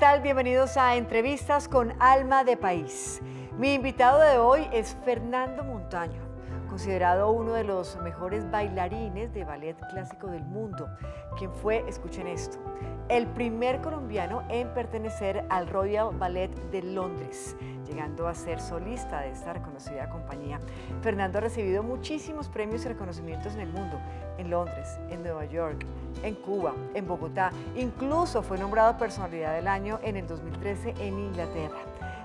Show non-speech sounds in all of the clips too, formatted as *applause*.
tal? Bienvenidos a Entrevistas con Alma de País. Mi invitado de hoy es Fernando Montaño, considerado uno de los mejores bailarines de ballet clásico del mundo, quien fue, escuchen esto, el primer colombiano en pertenecer al Royal Ballet de Londres, llegando a ser solista de esta reconocida compañía. Fernando ha recibido muchísimos premios y reconocimientos en el mundo, en Londres, en Nueva York, en Cuba, en Bogotá, incluso fue nombrado personalidad del año en el 2013 en Inglaterra.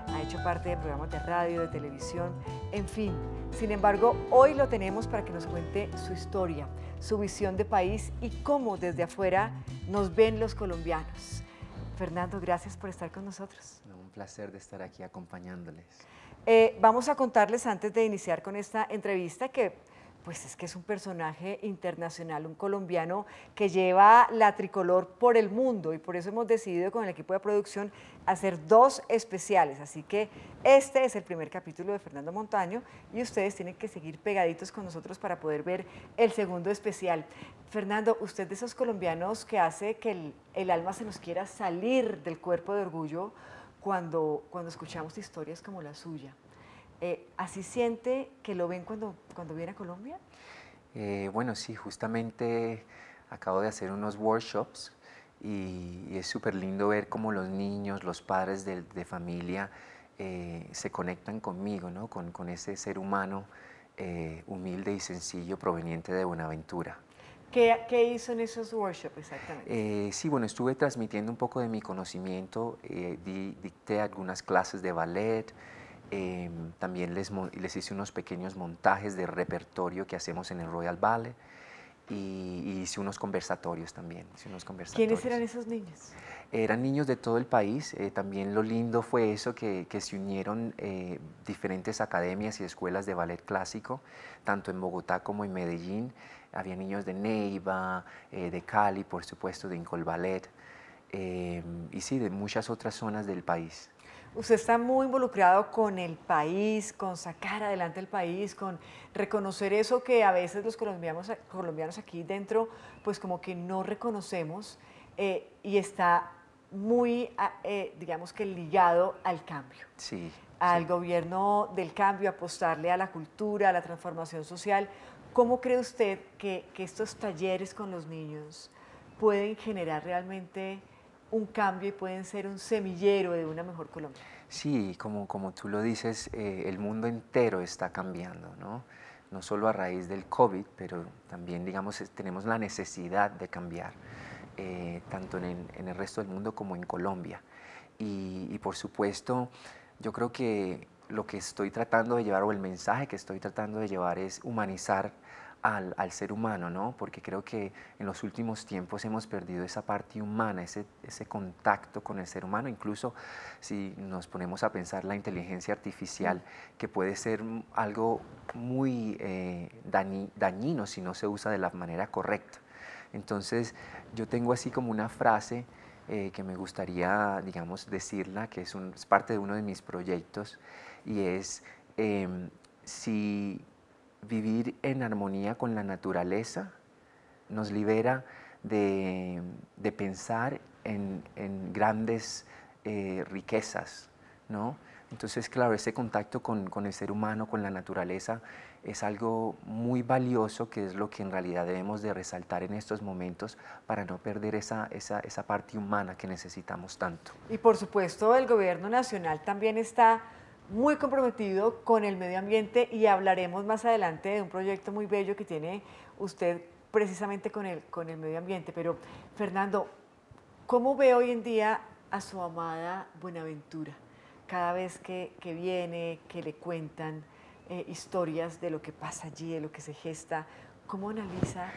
Ha hecho parte de programas de radio, de televisión, en fin. Sin embargo, hoy lo tenemos para que nos cuente su historia, su visión de país y cómo desde afuera nos ven los colombianos. Fernando, gracias por estar con nosotros. Un placer de estar aquí acompañándoles. Eh, vamos a contarles antes de iniciar con esta entrevista que pues es que es un personaje internacional, un colombiano que lleva la tricolor por el mundo y por eso hemos decidido con el equipo de producción hacer dos especiales. Así que este es el primer capítulo de Fernando Montaño y ustedes tienen que seguir pegaditos con nosotros para poder ver el segundo especial. Fernando, usted de esos colombianos que hace que el, el alma se nos quiera salir del cuerpo de orgullo cuando, cuando escuchamos historias como la suya. Eh, ¿Así siente que lo ven cuando, cuando viene a Colombia? Eh, bueno, sí, justamente acabo de hacer unos workshops y, es súper lindo ver cómo los niños, los padres de, familia eh, se conectan conmigo, ¿no? con, con ese ser humano humilde y sencillo proveniente de Buenaventura. ¿Qué, ¿Qué, hizo en esos workshops exactamente? sí, bueno, estuve transmitiendo un poco de mi conocimiento, dicté algunas clases de ballet, Em, también les, les hice unos pequeños montajes de repertorio que hacemos en el Royal Ballet y, hice unos conversatorios también. unos conversatorios. ¿Quiénes eran esos niños? Eran niños de todo el país. Eh, también lo lindo fue eso, que, que se unieron eh, diferentes academias y escuelas de ballet clásico, tanto en Bogotá como en Medellín. Había niños de Neiva, eh, de Cali, por supuesto, de Incol Ballet, em, y sí, de muchas otras zonas del país. Usted está muy involucrado con el país, con sacar adelante el país, con reconocer eso que a veces los colombianos, aquí dentro, pues como que no reconocemos eh, y está muy, ah, eh, digamos que ligado al cambio. Sí. Al gobierno del cambio, apostarle a la cultura, a la transformación social. ¿Cómo cree usted que, que estos talleres con los niños pueden generar realmente un cambio y pueden ser un semillero de una mejor Colombia. Sí, como, como tú lo dices, eh, el mundo entero está cambiando, ¿no? solo a raíz del COVID, pero también, digamos, tenemos la necesidad de cambiar, eh, tanto en el, resto del mundo como en Colombia. Y, y por supuesto, yo creo que lo que estoy tratando de llevar o el mensaje que estoy tratando de llevar es humanizar al, ser humano, ¿no? Porque creo que en los últimos tiempos hemos perdido esa parte humana, ese, contacto con el ser humano. Incluso si nos ponemos a pensar la inteligencia artificial, que puede ser algo muy eh, dañino si no se usa de la manera correcta. Entonces, yo tengo así como una frase eh, que me gustaría, digamos, decirla, que es, parte de uno de mis proyectos, y es, em, si vivir en armonía con la naturaleza, nos libera de, pensar en, grandes eh, riquezas, Entonces, claro, ese contacto con, el ser humano, con la naturaleza, es algo muy valioso que es lo que en realidad debemos de resaltar en estos momentos para no perder esa, esa parte humana que necesitamos tanto. Y por supuesto, el gobierno nacional también está muy comprometido con el medio ambiente y hablaremos más adelante de un proyecto muy bello que tiene usted precisamente con el, con el medio ambiente. Pero, Fernando, ¿cómo ve hoy en día a su amada Buenaventura? Cada vez que, viene, que le cuentan eh, historias de lo que pasa allí, de lo que se gesta, ¿cómo analiza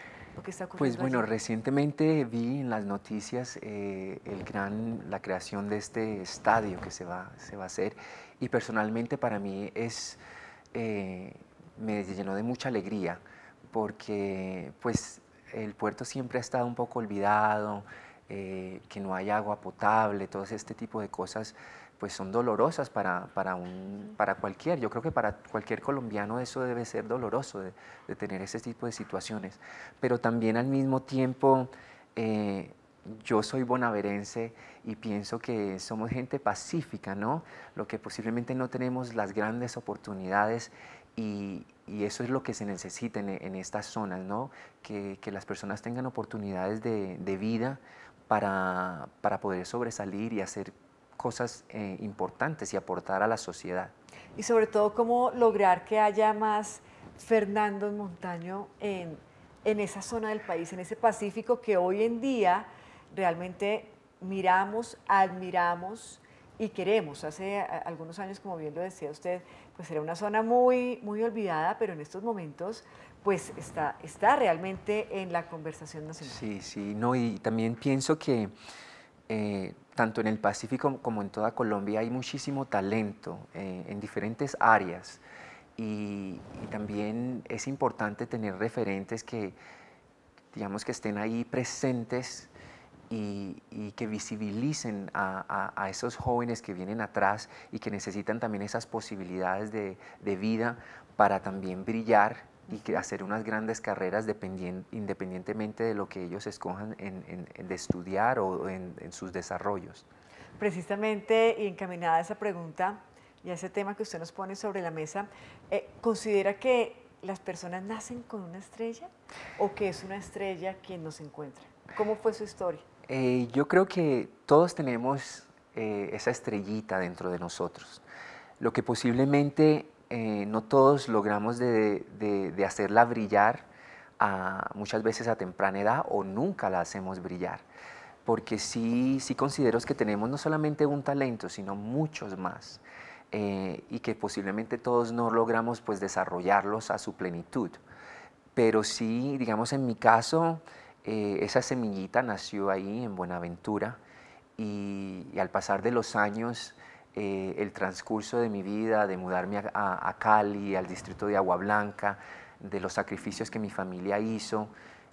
pues bueno, recientemente vi en las noticias eh, el gran, la creación de este estadio que se va, se va a hacer y personalmente para mí es, eh, me llenó de mucha alegría porque pues el puerto siempre ha estado un poco olvidado, eh, que no hay agua potable, todo este tipo de cosas pues son dolorosas para, para, un, para cualquier. Yo creo que para cualquier colombiano eso debe ser doloroso, de, tener ese tipo de situaciones. Pero también al mismo tiempo, eh, yo soy bonaverense y pienso que somos gente pacífica, ¿no? Lo que posiblemente no tenemos las grandes oportunidades y, eso es lo que se necesita en, estas zonas, ¿no? Que, las personas tengan oportunidades de, vida para, para poder sobresalir y hacer cosas eh, importantes y aportar a la sociedad. Y sobre todo, cómo lograr que haya más Fernando Montaño en, esa zona del país, en ese Pacífico que hoy en día realmente miramos, admiramos y queremos. Hace eh, algunos años, como bien lo decía usted, pues era una zona muy, muy olvidada, pero en estos momentos pues está, está realmente en la conversación nacional. Sí, sí, no, y también pienso que eh, tanto en el Pacífico como en toda Colombia hay muchísimo talento eh, en diferentes áreas y, también es importante tener referentes que, digamos, que estén ahí presentes y, que visibilicen a, esos jóvenes que vienen atrás y que necesitan también esas posibilidades de vida para también brillar y hacer unas grandes carreras independientemente de lo que ellos escojan de estudiar o en, sus desarrollos. Precisamente, y encaminada a esa pregunta y a ese tema que usted nos pone sobre la mesa, eh, ¿considera que las personas nacen con una estrella o que es una estrella quien nos encuentra? ¿Cómo fue su historia? Eh, yo creo que todos tenemos eh, esa estrellita dentro de nosotros. Lo que posiblemente eh, no todos logramos de, hacerla brillar muchas veces a temprana edad o nunca la hacemos brillar, porque sí, sí considero que tenemos no solamente un talento, sino muchos más. Eh, y que posiblemente todos no logramos pues desarrollarlos a su plenitud. Pero sí, digamos en mi caso, eh, esa semillita nació ahí en Buenaventura y al pasar de los años eh, el transcurso de mi vida, de mudarme a, Cali, al distrito de Agua Blanca, de los sacrificios que mi familia hizo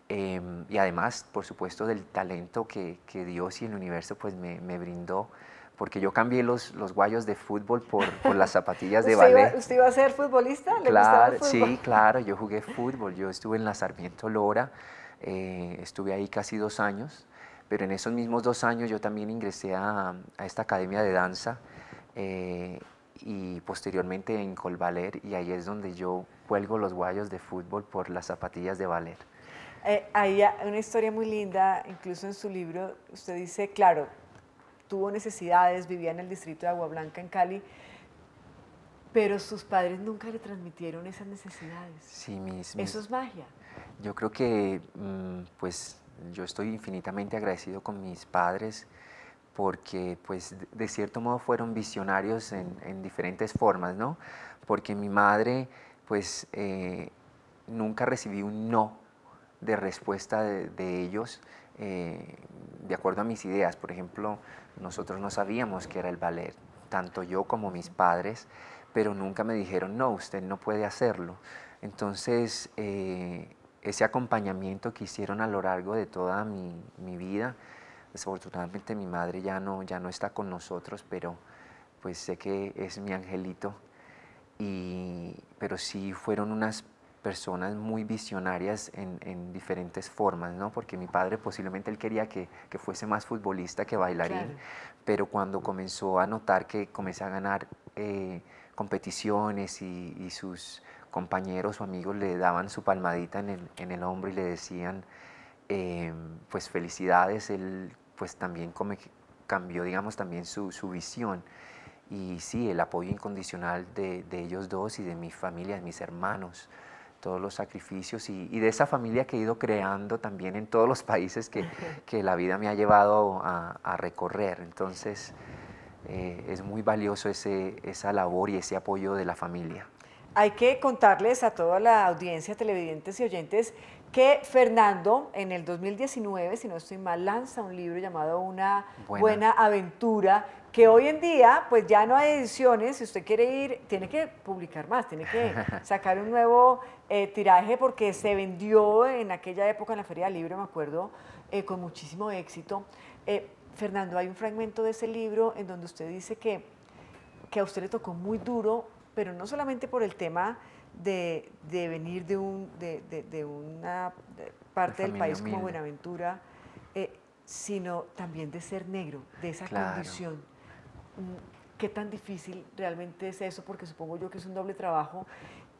em, y además, por supuesto, del talento que, que Dios y el universo pues me, me brindó porque yo cambié los, los guayos de fútbol por, las zapatillas de *laughs* ballet. ¿Usted iba a ser futbolista? claro, Sí, claro, yo jugué fútbol. Yo estuve en la Sarmiento Lora, eh, estuve ahí casi dos años, pero en esos mismos dos años yo también ingresé a, a esta academia de danza eh, y posteriormente en Colvaler y ahí es donde yo cuelgo los guayos de fútbol por las zapatillas de Valer. Eh, hay una historia muy linda, incluso en su libro usted dice, claro, tuvo necesidades, vivía en el distrito de Agua Blanca en Cali, pero sus padres nunca le transmitieron esas necesidades. Sí, mis, mis, Eso es magia. Yo creo que, mm, pues, yo estoy infinitamente agradecido con mis padres porque pues de cierto modo fueron visionarios en, diferentes formas, ¿no? Porque mi madre pues eh, nunca recibí un no de respuesta de, ellos eh, de acuerdo a mis ideas. Por ejemplo, nosotros no sabíamos que era el valer tanto yo como mis padres, pero nunca me dijeron, no, usted no puede hacerlo. Entonces, eh, ese acompañamiento que hicieron a lo largo de toda mi, mi vida, Desafortunadamente mi madre ya no, ya no está con nosotros, pero pues sé que es mi angelito. Y, pero sí fueron unas personas muy visionarias en, diferentes formas, ¿no? Porque mi padre posiblemente él quería que, fuese más futbolista que bailarín, pero cuando comenzó a notar que comencé a ganar eh, competiciones y, sus compañeros o amigos le daban su palmadita en el, en hombro y le decían, eh, pues felicidades, él pues también cambió, digamos, también su, visión. Y sí, el apoyo incondicional de, ellos dos y de mi familia, de mis hermanos, todos los sacrificios y, de esa familia que he ido creando también en todos los países que, *laughs* la vida me ha llevado a, recorrer. Entonces, eh, es muy valioso ese, esa labor y ese apoyo de la familia. Hay que contarles a toda la audiencia, televidentes y oyentes, que Fernando en el 2019, si no estoy mal, lanza un libro llamado Una buena. aventura, que hoy en día pues ya no hay ediciones, si usted quiere ir, tiene que publicar más, tiene que *laughs* sacar un nuevo eh, tiraje porque se vendió en aquella época en la Feria del Libro, me acuerdo, eh, con muchísimo éxito. Eh, Fernando, hay un fragmento de ese libro en donde usted dice que, que a usted le tocó muy duro, pero no solamente por el tema de, venir de, un, de, una parte del país como Buenaventura, eh, sino también de ser negro, de esa condición. Mm, ¿Qué tan difícil realmente es eso? Porque supongo yo que es un doble trabajo.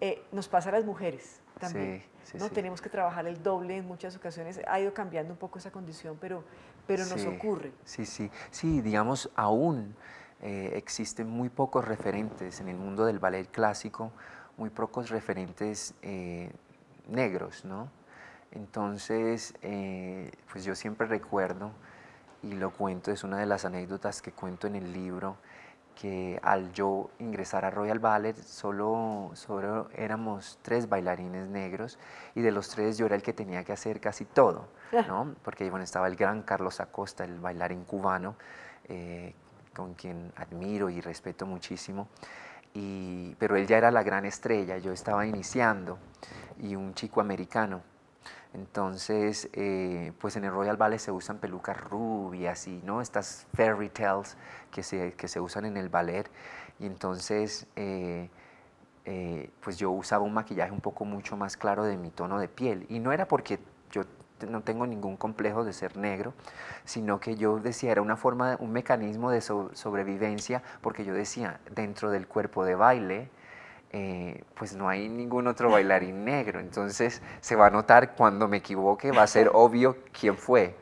Eh, nos pasa a las mujeres también. ¿no? Tenemos que trabajar el doble en muchas ocasiones. Ha ido cambiando un poco esa condición, pero, pero nos ocurre. Sí, sí. Sí, digamos, aún eh, existen muy pocos referentes en el mundo del ballet clásico muy pocos referentes eh, negros, ¿no? Entonces, eh, pues yo siempre recuerdo, y lo cuento, es una de las anécdotas que cuento en el libro, que al yo ingresar a Royal Ballet solo, solo éramos tres bailarines negros y de los tres yo era el que tenía que hacer casi todo, ah. ¿no? porque bueno, estaba el gran Carlos Acosta, el bailarín cubano, eh, con quien admiro y respeto muchísimo, pero él ya era la gran estrella, yo estaba iniciando y un chico americano. Entonces, eh, pues en el Royal Ballet se usan pelucas rubias y ¿no? estas fairy tales que se, que se usan en el ballet. Y entonces, eh, eh, pues yo usaba un maquillaje un poco mucho más claro de mi tono de piel. Y no era porque yo no tengo ningún complejo de ser negro, sino que yo decía, era una forma, un mecanismo de sobrevivencia, porque yo decía, dentro del cuerpo de baile, eh, pues no hay ningún otro bailarín negro, entonces se va a notar cuando me equivoque, va a ser *laughs* obvio quién fue.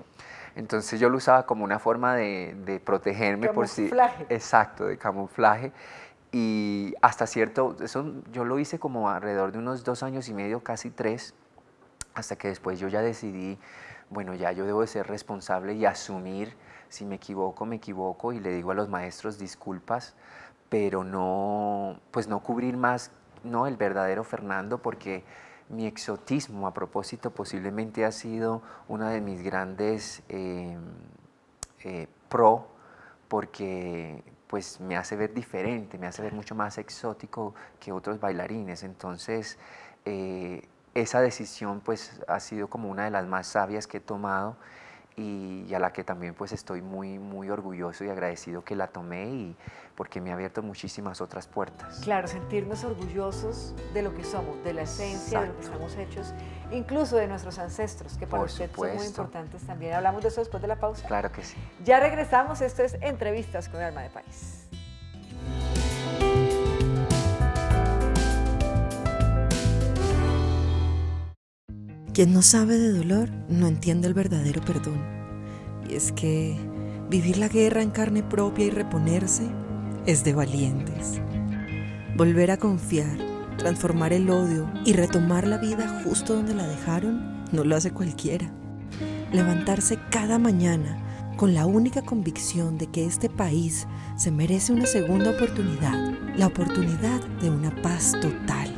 Entonces yo lo usaba como una forma de, protegerme por si... Exacto, de camuflaje. Y hasta cierto, eso yo lo hice como alrededor de unos dos años y medio, casi tres, hasta que después yo ya decidí, bueno, ya yo debo de ser responsable y asumir, si me equivoco, me equivoco y le digo a los maestros disculpas, pero no, pues no cubrir más, no el verdadero Fernando, porque mi exotismo a propósito posiblemente ha sido una de mis grandes em, eh, pro, porque pues me hace ver diferente, me hace ver mucho más exótico que otros bailarines. Entonces, eh, esa decisión pues ha sido como una de las más sabias que he tomado y, a la que también pues estoy muy, muy orgulloso y agradecido que la tomé y porque me ha abierto muchísimas otras puertas. Claro, sentirnos orgullosos de lo que somos, de la esencia, de lo que estamos hechos, incluso de nuestros ancestros, que para usted son muy importantes también. Hablamos de eso después de la pausa. Claro que sí. Ya regresamos, esto es Entrevistas con Alma de País. Quien no sabe de dolor no entiende el verdadero perdón. Y es que vivir la guerra en carne propia y reponerse es de valientes. Volver a confiar, transformar el odio y retomar la vida justo donde la dejaron no lo hace cualquiera. Levantarse cada mañana con la única convicción de que este país se merece una segunda oportunidad, la oportunidad de una paz total.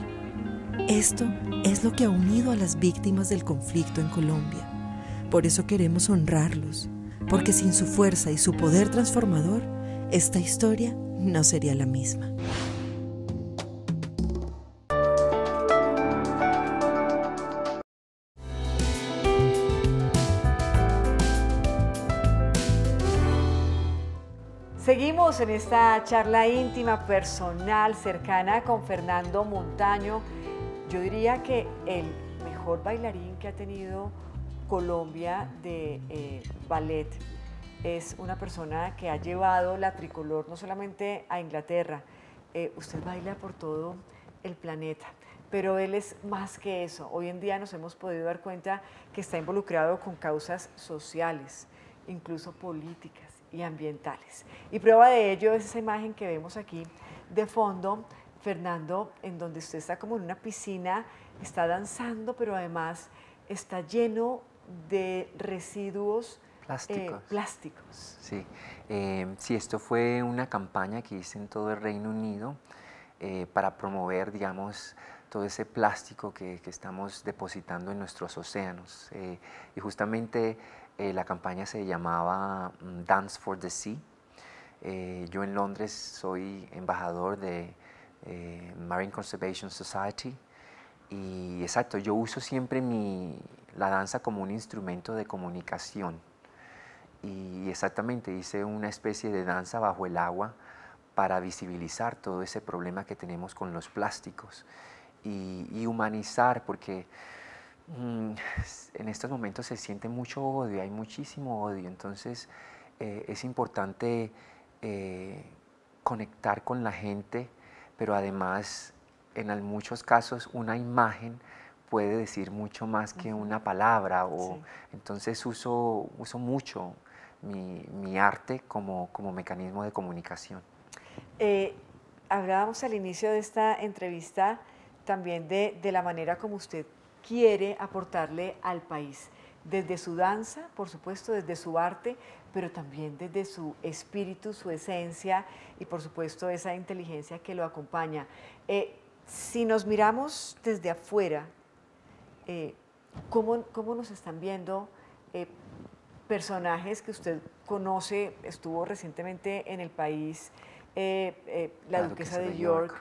Esto es lo que ha unido a las víctimas del conflicto en Colombia. Por eso queremos honrarlos, porque sin su fuerza y su poder transformador, esta historia no sería la misma. Seguimos en esta charla íntima, personal, cercana con Fernando Montaño, yo diría que el mejor bailarín que ha tenido Colombia de eh, ballet es una persona que ha llevado la tricolor no solamente a Inglaterra, eh, usted baila por todo el planeta, pero él es más que eso. Hoy en día nos hemos podido dar cuenta que está involucrado con causas sociales, incluso políticas y ambientales. Y prueba de ello es esa imagen que vemos aquí de fondo Fernando, en donde usted está como en una piscina, está danzando, pero además está lleno de residuos plásticos. Eh, plásticos. Eh, sí. esto fue una campaña que hice en todo el Reino Unido eh, para promover, digamos, todo ese plástico que estamos depositando en nuestros océanos. y justamente la campaña se llamaba mm, Dance for the Sea. yo en Londres soy embajador de eh, Marine Conservation Society. Y exacto, yo uso siempre mi, la danza como un instrumento de comunicación. Y exactamente, hice una especie de danza bajo el agua para visibilizar todo ese problema que tenemos con los plásticos y, humanizar, porque mm, en estos momentos se siente mucho odio, hay muchísimo odio, entonces eh, es importante eh, conectar con la gente pero además en muchos casos una imagen puede decir mucho más que una palabra o entonces uso, mucho mi, arte como, mecanismo de comunicación. Eh, hablábamos al inicio de esta entrevista también de la manera como usted quiere aportarle al país desde su danza, por supuesto, desde su arte, pero también desde su espíritu, su esencia y por supuesto esa inteligencia que lo acompaña. Eh, si nos miramos desde afuera, eh, ¿cómo, nos están viendo eh, personajes que usted conoce? Estuvo recientemente en el país la, duquesa, de, York.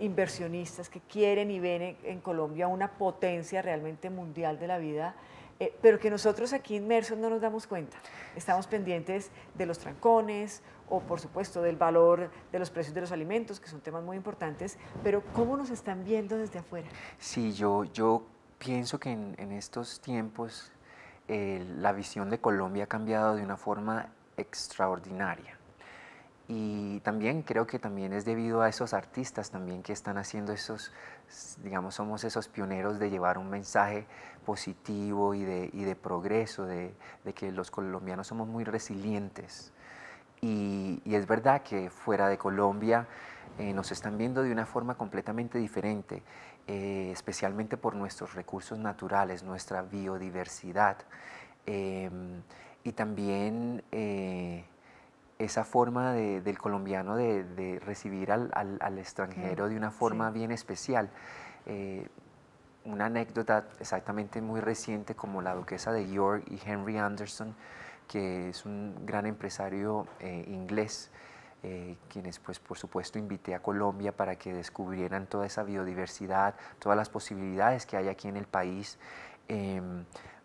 inversionistas que quieren y ven en, Colombia una potencia realmente mundial de la vida eh, pero que nosotros aquí inmersos no nos damos cuenta. Estamos pendientes de los trancones o, por supuesto, del valor de los precios de los alimentos, que son temas muy importantes, pero ¿cómo nos están viendo desde afuera? Sí, yo, yo pienso que en, estos tiempos la visión de Colombia ha cambiado de una forma extraordinaria y también creo que también es debido a esos artistas también que están haciendo esos, digamos, somos esos pioneros de llevar un mensaje positivo y de, y de progreso, de, de, que los colombianos somos muy resilientes. Y, es verdad que fuera de Colombia eh, nos están viendo de una forma completamente diferente, eh, especialmente por nuestros recursos naturales, nuestra biodiversidad. Em, y también eh, esa forma del colombiano de, recibir al, al, extranjero de una forma bien especial una anécdota exactamente muy reciente como la duquesa de York y Henry Anderson, que es un gran empresario eh, inglés, eh, quienes pues por supuesto invité a Colombia para que descubrieran toda esa biodiversidad, todas las posibilidades que hay aquí en el país. Em,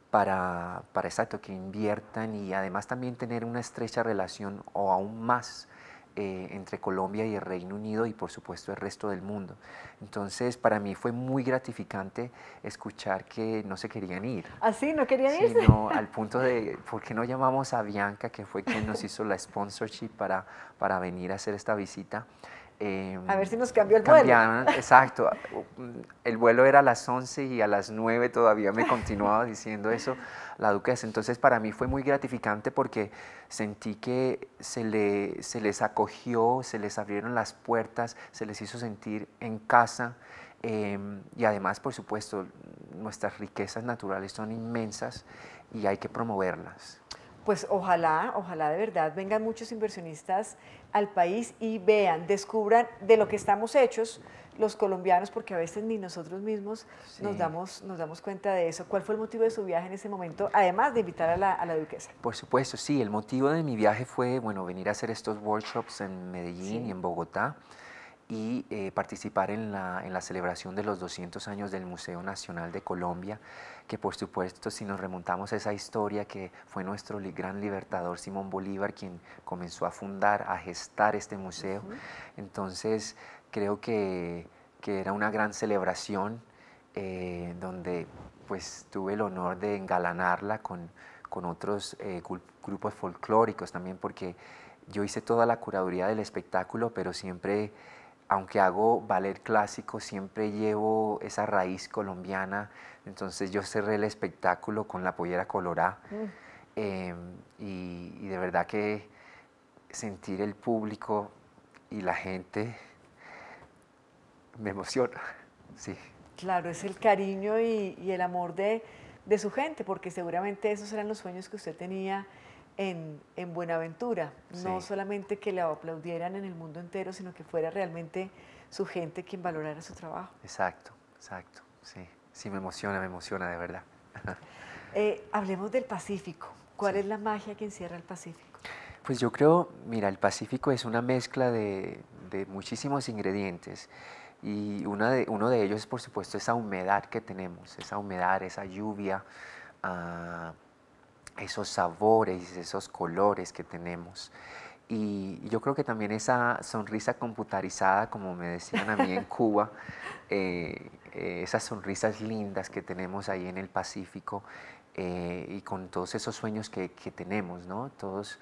para, para que inviertan y además también tener una estrecha relación o aún más eh, entre Colombia y el Reino Unido y por supuesto el resto del mundo. Entonces para mí fue muy gratificante escuchar que no se querían ir. Así, ¿Ah, no querían ir. al punto de, ¿por qué no llamamos a Bianca, que fue quien nos hizo la sponsorship para, para venir a hacer esta visita? Em, a ver si nos cambió el vuelo. Exacto. El vuelo era a las 11 y a las 9 todavía me continuaba *laughs* diciendo eso la duquesa. Entonces para mí fue muy gratificante porque sentí que se, les acogió, se les abrieron las puertas, se les hizo sentir en casa. Em, y además, por supuesto, nuestras riquezas naturales son inmensas y hay que promoverlas pues ojalá, ojalá de verdad vengan muchos inversionistas al país y vean, descubran de lo que estamos hechos los colombianos, porque a veces ni nosotros mismos nos, damos, nos damos cuenta de eso. ¿Cuál fue el motivo de su viaje en ese momento, además de invitar a la, duquesa? Por supuesto, sí, el motivo de mi viaje fue, bueno, venir a hacer estos workshops en Medellín y en Bogotá y eh, participar en la, en la celebración de los 200 años del Museo Nacional de Colombia que por supuesto si nos remontamos a esa historia que fue nuestro gran libertador Simón Bolívar quien comenzó a fundar, a gestar este museo, entonces creo que, que, era una gran celebración eh, donde pues tuve el honor de engalanarla con, con otros eh, grupos folclóricos también porque yo hice toda la curaduría del espectáculo, pero siempre aunque hago ballet clásico, siempre llevo esa raíz colombiana. Entonces yo cerré el espectáculo con la pollera colorada. Mm. Em, y, de verdad que sentir el público y la gente me emociona. *laughs* Sí. Claro, es el cariño y, el amor de, de su gente, porque seguramente esos eran los sueños que usted tenía en, Buenaventura. No solamente que la aplaudieran en el mundo entero, sino que fuera realmente su gente quien valorara su trabajo. Exacto, exacto. Sí, sí, me emociona, me emociona de verdad. *laughs* Eh, hablemos del Pacífico. ¿Cuál es la magia que encierra el Pacífico? Pues yo creo, mira, el Pacífico es una mezcla de, muchísimos ingredientes y una de, uno de ellos, es por supuesto, esa humedad que tenemos, esa humedad, esa lluvia, ah, esos sabores, esos colores que tenemos. Y yo creo que también esa sonrisa computarizada, como me decían a mí en *laughs* Cuba, eh, eh, esas sonrisas lindas que tenemos ahí en el Pacífico eh, y con todos esos sueños que, que tenemos, ¿no? Todos,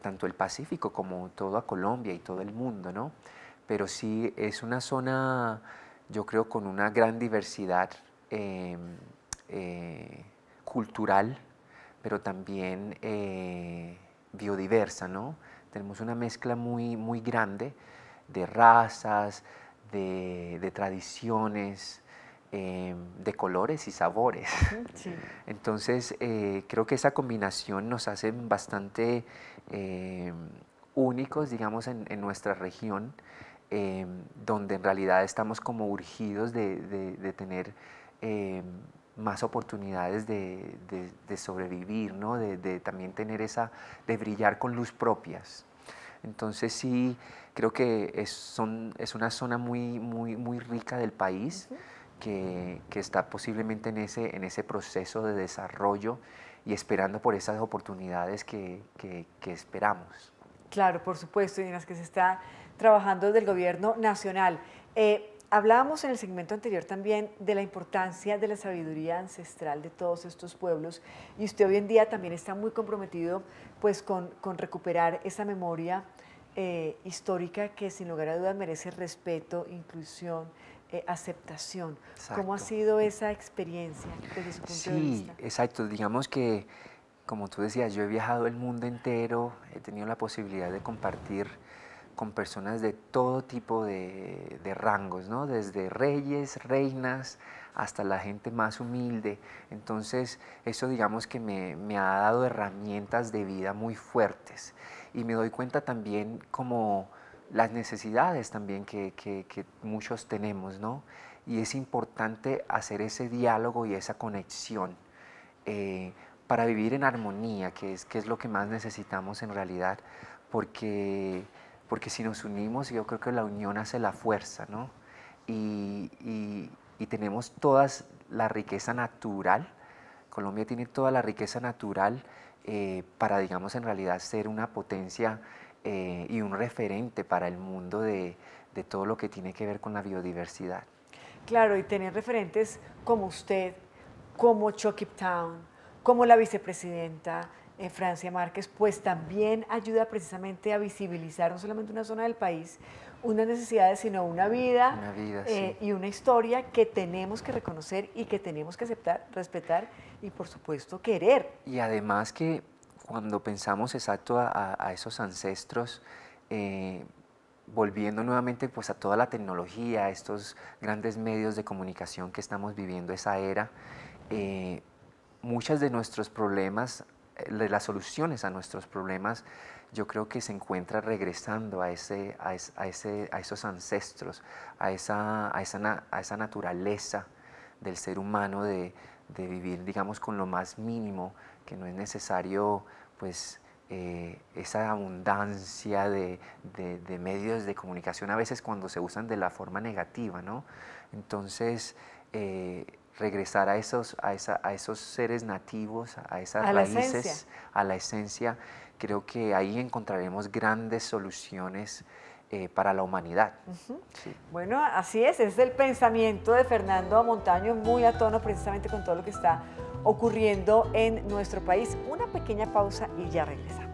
tanto el Pacífico como toda Colombia y todo el mundo, ¿no? Pero sí es una zona, yo creo, con una gran diversidad em, cultural pero también eh, biodiversa, ¿no? Tenemos una mezcla muy, muy grande de razas, de, tradiciones, em, de colores y sabores. *laughs* Entonces, eh, creo que esa combinación nos hace bastante em, únicos, digamos, en, nuestra región, em, donde en realidad estamos como urgidos de tener más oportunidades de, de, sobrevivir, ¿no? de, también tener esa, de brillar con luz propias. Entonces sí, creo que es, son, es una zona muy, muy, muy rica del país que, que, está posiblemente en ese, en ese proceso de desarrollo y esperando por esas oportunidades que, que, esperamos. Claro, por supuesto, y en las que se está trabajando desde el gobierno nacional. Eh, Hablábamos en el segmento anterior también de la importancia de la sabiduría ancestral de todos estos pueblos y usted hoy en día también está muy comprometido pues con, con recuperar esa memoria eh, histórica que sin lugar a dudas merece respeto, inclusión, eh, aceptación. ¿Cómo ha sido esa experiencia desde su punto de vista? Sí, exacto. Digamos que, como tú decías, yo he viajado el mundo entero, he tenido la posibilidad de compartir con personas de todo tipo de, rangos, ¿no? desde reyes, reinas, hasta la gente más humilde. Entonces, eso digamos que me, me, ha dado herramientas de vida muy fuertes. Y me doy cuenta también como las necesidades también que, que, muchos tenemos, ¿no? Y es importante hacer ese diálogo y esa conexión eh, para vivir en armonía, que es, que es lo que más necesitamos en realidad, porque porque si nos unimos, yo creo que la unión hace la fuerza, ¿no? Y, tenemos toda la riqueza natural, Colombia tiene toda la riqueza natural eh, para, digamos, en realidad ser una potencia eh, y un referente para el mundo de, todo lo que tiene que ver con la biodiversidad. Claro, y tener referentes como usted, como Town, como la vicepresidenta, Francia Márquez, pues también ayuda precisamente a visibilizar no solamente una zona del país, unas necesidades, sino una vida, eh, y una historia que tenemos que reconocer y que tenemos que aceptar, respetar y por supuesto querer. Y además que cuando pensamos exacto a, esos ancestros, eh, volviendo nuevamente pues a toda la tecnología, a estos grandes medios de comunicación que estamos viviendo, esa era, eh, muchos de nuestros problemas las soluciones a nuestros problemas, yo creo que se encuentra regresando a, ese, a, a, esos ancestros, a esa, a esa, a esa naturaleza del ser humano de, vivir, digamos, con lo más mínimo, que no es necesario, pues, eh, esa abundancia de, medios de comunicación, a veces cuando se usan de la forma negativa, ¿no? Entonces, eh, regresar a esos, a, esa, a esos seres nativos, a esas raíces, a la esencia, creo que ahí encontraremos grandes soluciones eh, para la humanidad. Bueno, así es, es el pensamiento de Fernando Montaño, muy a tono precisamente con todo lo que está ocurriendo en nuestro país. Una pequeña pausa y ya regresamos.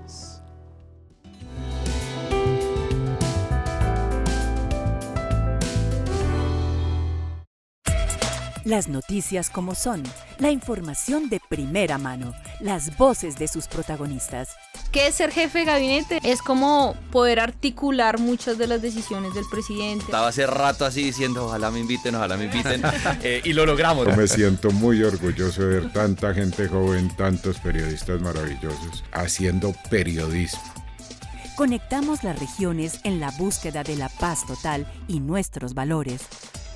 Las noticias como son, la información de primera mano, las voces de sus protagonistas. ¿Qué es ser jefe de gabinete? Es como poder articular muchas de las decisiones del presidente. Estaba hace rato así diciendo, ojalá me inviten, ojalá me inviten, *laughs* *laughs* eh, y lo logramos. me siento muy orgulloso de ver tanta gente joven, tantos periodistas maravillosos haciendo periodismo. Conectamos las regiones en la búsqueda de la paz total y nuestros valores.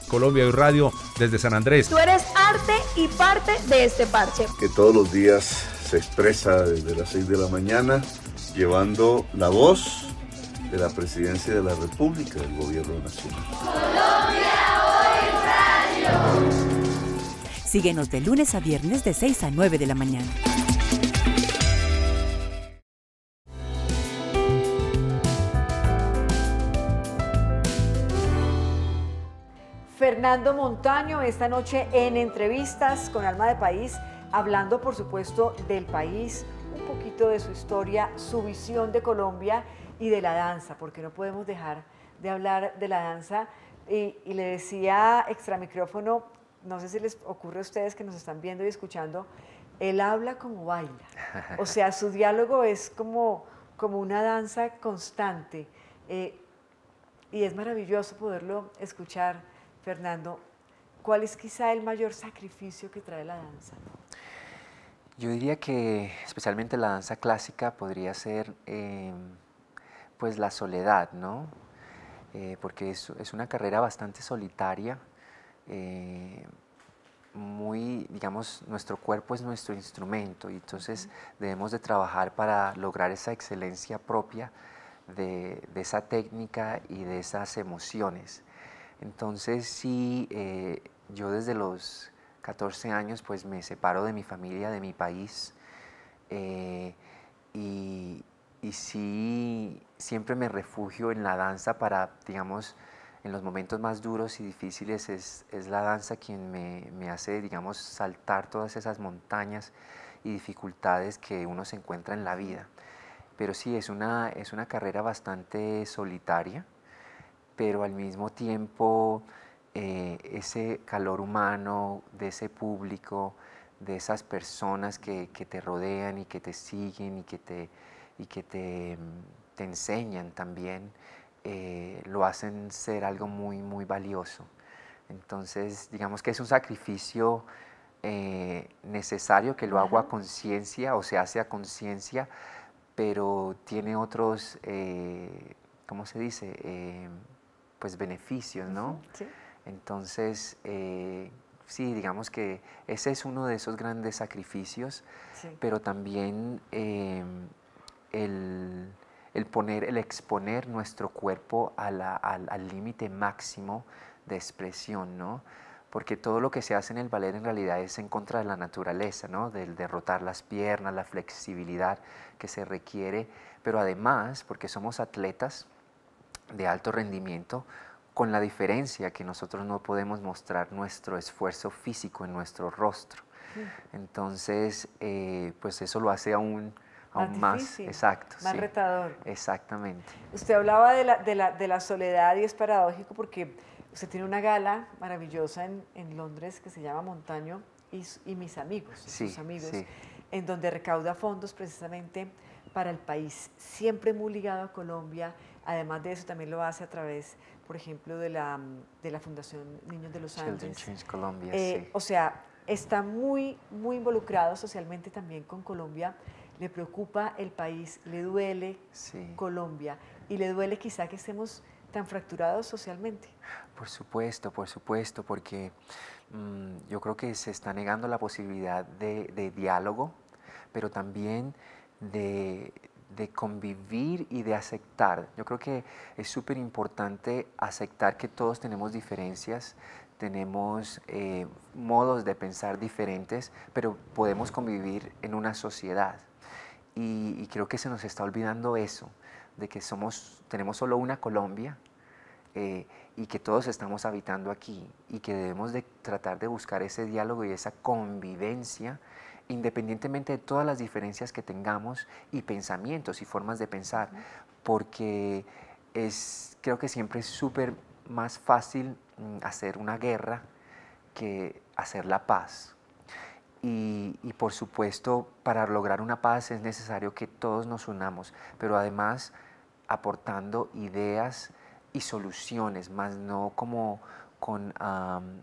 Colombia y Radio desde San Andrés. Tú eres arte y parte de este parche. Que todos los días se expresa desde las 6 de la mañana llevando la voz de la presidencia de la República del Gobierno Nacional. Colombia hoy radio. Síguenos de lunes a viernes de 6 a 9 de la mañana. Fernando Montaño esta noche en entrevistas con Alma de País, hablando por supuesto del país, un poquito de su historia, su visión de Colombia y de la danza, porque no podemos dejar de hablar de la danza. Y, le decía extra micrófono, no sé si les ocurre a ustedes que nos están viendo y escuchando, él habla como baila. O sea, su *laughs* diálogo es como, como una danza constante. Eh, y es maravilloso poderlo escuchar Fernando, ¿cuál es quizá el mayor sacrificio que trae la danza? Yo diría que especialmente la danza clásica podría ser eh, pues la soledad, ¿no? Eh, porque es, una carrera bastante solitaria, eh, muy, digamos, nuestro cuerpo es nuestro instrumento y entonces debemos de trabajar para lograr esa excelencia propia de esa técnica y de esas emociones. Entonces sí, eh, yo desde los 14 años pues me separo de mi familia, de mi país, eh, y, sí, siempre me refugio en la danza para, digamos, en los momentos más duros y difíciles es, la danza quien me, hace, digamos, saltar todas esas montañas y dificultades que uno se encuentra en la vida. Pero sí, es una carrera bastante solitaria, pero al mismo tiempo eh, ese calor humano de ese público, de esas personas que, te rodean y que te siguen y que te, y que te, mm, enseñan también, eh, lo hacen ser algo muy, muy valioso. Entonces, digamos que es un sacrificio eh, necesario que lo hago a conciencia o se hace a conciencia, pero tiene otros, ¿cómo se dice? pues beneficios, ¿no? Entonces, eh, sí, digamos que ese es uno de esos grandes sacrificios, pero también em, el, poner, el exponer nuestro cuerpo al límite máximo de expresión, ¿no? Porque todo lo que se hace en el ballet en realidad es en contra de la naturaleza, ¿no? Del derrotar las piernas, la flexibilidad que se requiere, pero además, porque somos atletas, de alto rendimiento, con la diferencia que nosotros no podemos mostrar nuestro esfuerzo físico en nuestro rostro. Entonces, eh, pues eso lo hace aún, aún más, exacto, más retador. Exactamente. Usted hablaba de la, soledad y es paradójico porque usted tiene una gala maravillosa en, Londres que se llama Montaño y, mis amigos, sus amigos, en donde recauda fondos precisamente para el país, siempre muy ligado a Colombia Además de eso, también lo hace a través, por ejemplo, de la, Fundación Niños de los Ángeles. Children Change Colombia, eh, O sea, está muy, muy involucrado socialmente también con Colombia. Le preocupa el país, le duele Colombia y le duele quizá que estemos tan fracturados socialmente. Por supuesto, por supuesto, porque mm, yo creo que se está negando la posibilidad de diálogo, pero también de, de convivir y de aceptar. Yo creo que es súper importante aceptar que todos tenemos diferencias, tenemos eh, modos de pensar diferentes, pero podemos convivir en una sociedad. Y, creo que se nos está olvidando eso, de que somos, tenemos solo una Colombia eh, y que todos estamos habitando aquí y que debemos de tratar de buscar ese diálogo y esa convivencia independientemente de todas las diferencias que tengamos y pensamientos y formas de pensar, porque es, creo que siempre es súper más fácil mm, hacer una guerra que hacer la paz. Y, por supuesto, para lograr una paz es necesario que todos nos unamos, pero además aportando ideas y soluciones, más no como con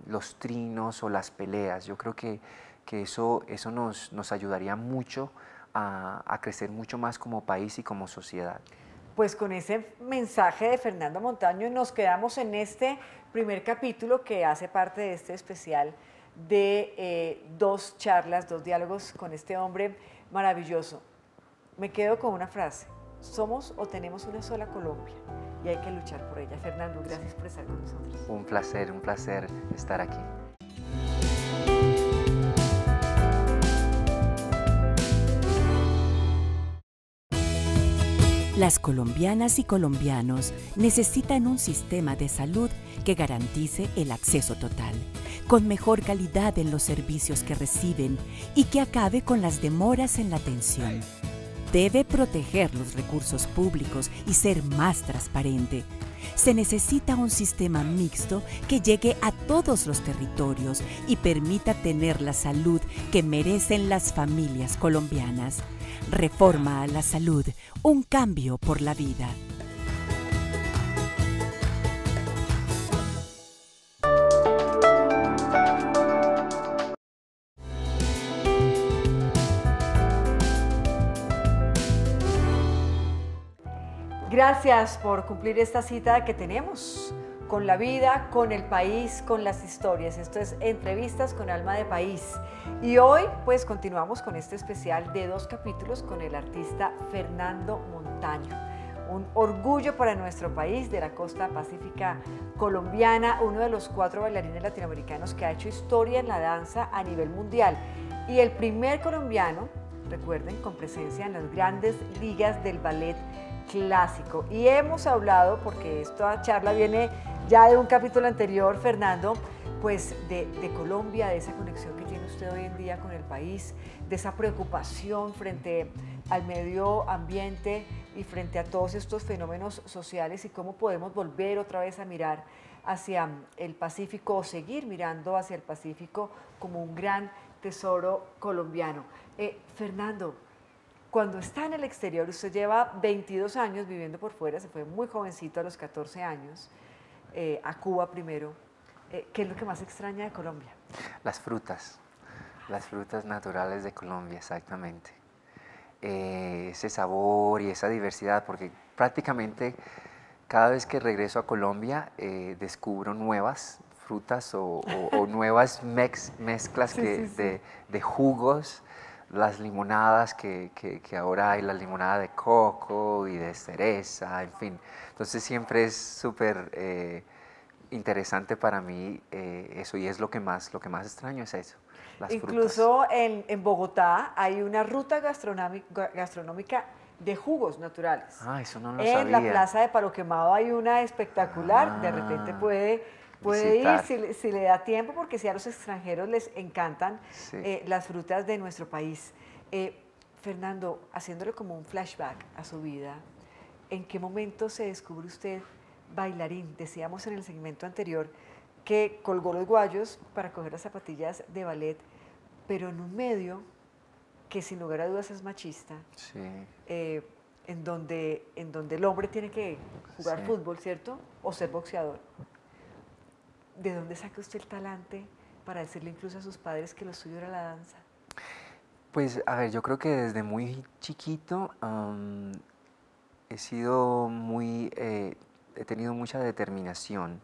los trinos o las peleas. Yo creo que que eso, eso nos, ayudaría mucho a, crecer mucho más como país y como sociedad. Pues con ese mensaje de Fernando Montaño nos quedamos en este primer capítulo que hace parte de este especial de eh, dos charlas, dos diálogos con este hombre maravilloso. Me quedo con una frase, somos o tenemos una sola Colombia y hay que luchar por ella. Fernando, gracias por estar con nosotros. Un placer, un placer estar aquí. Las colombianas y colombianos necesitan un sistema de salud que garantice el acceso total, con mejor calidad en los servicios que reciben y que acabe con las demoras en la atención. Debe proteger los recursos públicos y ser más transparente se necesita un sistema mixto que llegue a todos los territorios y permita tener la salud que merecen las familias colombianas. Reforma a la salud, un cambio por la vida. Gracias por cumplir esta cita que tenemos con la vida, con el país, con las historias. Esto es Entrevistas con Alma de País. Y hoy pues continuamos con este especial de dos capítulos con el artista Fernando Montaño. Un orgullo para nuestro país de la costa pacífica colombiana, uno de los cuatro bailarines latinoamericanos que ha hecho historia en la danza a nivel mundial y el primer colombiano, recuerden, con presencia en las grandes ligas del ballet clásico. Y hemos hablado, porque esta charla viene ya de un capítulo anterior, Fernando, pues de, Colombia, de esa conexión que tiene usted hoy en día con el país, de esa preocupación frente al medio ambiente y frente a todos estos fenómenos sociales y cómo podemos volver otra vez a mirar hacia el Pacífico o seguir mirando hacia el Pacífico como un gran tesoro colombiano. Eh, Fernando, cuando está en el exterior, usted lleva 22 años viviendo por fuera, se fue muy jovencito a los 14 años, eh, a Cuba primero. Eh, ¿Qué es lo que más extraña de Colombia? Las frutas, las frutas naturales de Colombia, exactamente. Eh, ese sabor y esa diversidad, porque prácticamente cada vez que regreso a Colombia descubro nuevas frutas o, *laughs* nuevas mezclas De, de, jugos las limonadas que, ahora hay, la limonada de coco y de cereza, en fin. Entonces siempre es súper eh, interesante para mí eh, eso y es lo que más, lo que más extraño es eso. Las Incluso en, Bogotá hay una ruta gastronómica de jugos naturales. Ah, eso no lo en En la plaza de Paro hay una espectacular, de repente ah. puede Puede ir si le, da tiempo, porque si a los extranjeros les encantan eh, las frutas de nuestro país. Eh, Fernando, haciéndole como un flashback a su vida, ¿en qué momento se descubre usted bailarín? Decíamos en el segmento anterior que colgó los guayos para coger las zapatillas de ballet, pero en un medio que sin lugar a dudas es machista, eh, en, donde, el hombre tiene que jugar fútbol, ¿cierto? O ser boxeador. ¿de dónde saca usted el talante para decirle incluso a sus padres que lo suyo era la danza? Pues, a ver, yo creo que desde muy chiquito he sido muy, eh, he tenido mucha determinación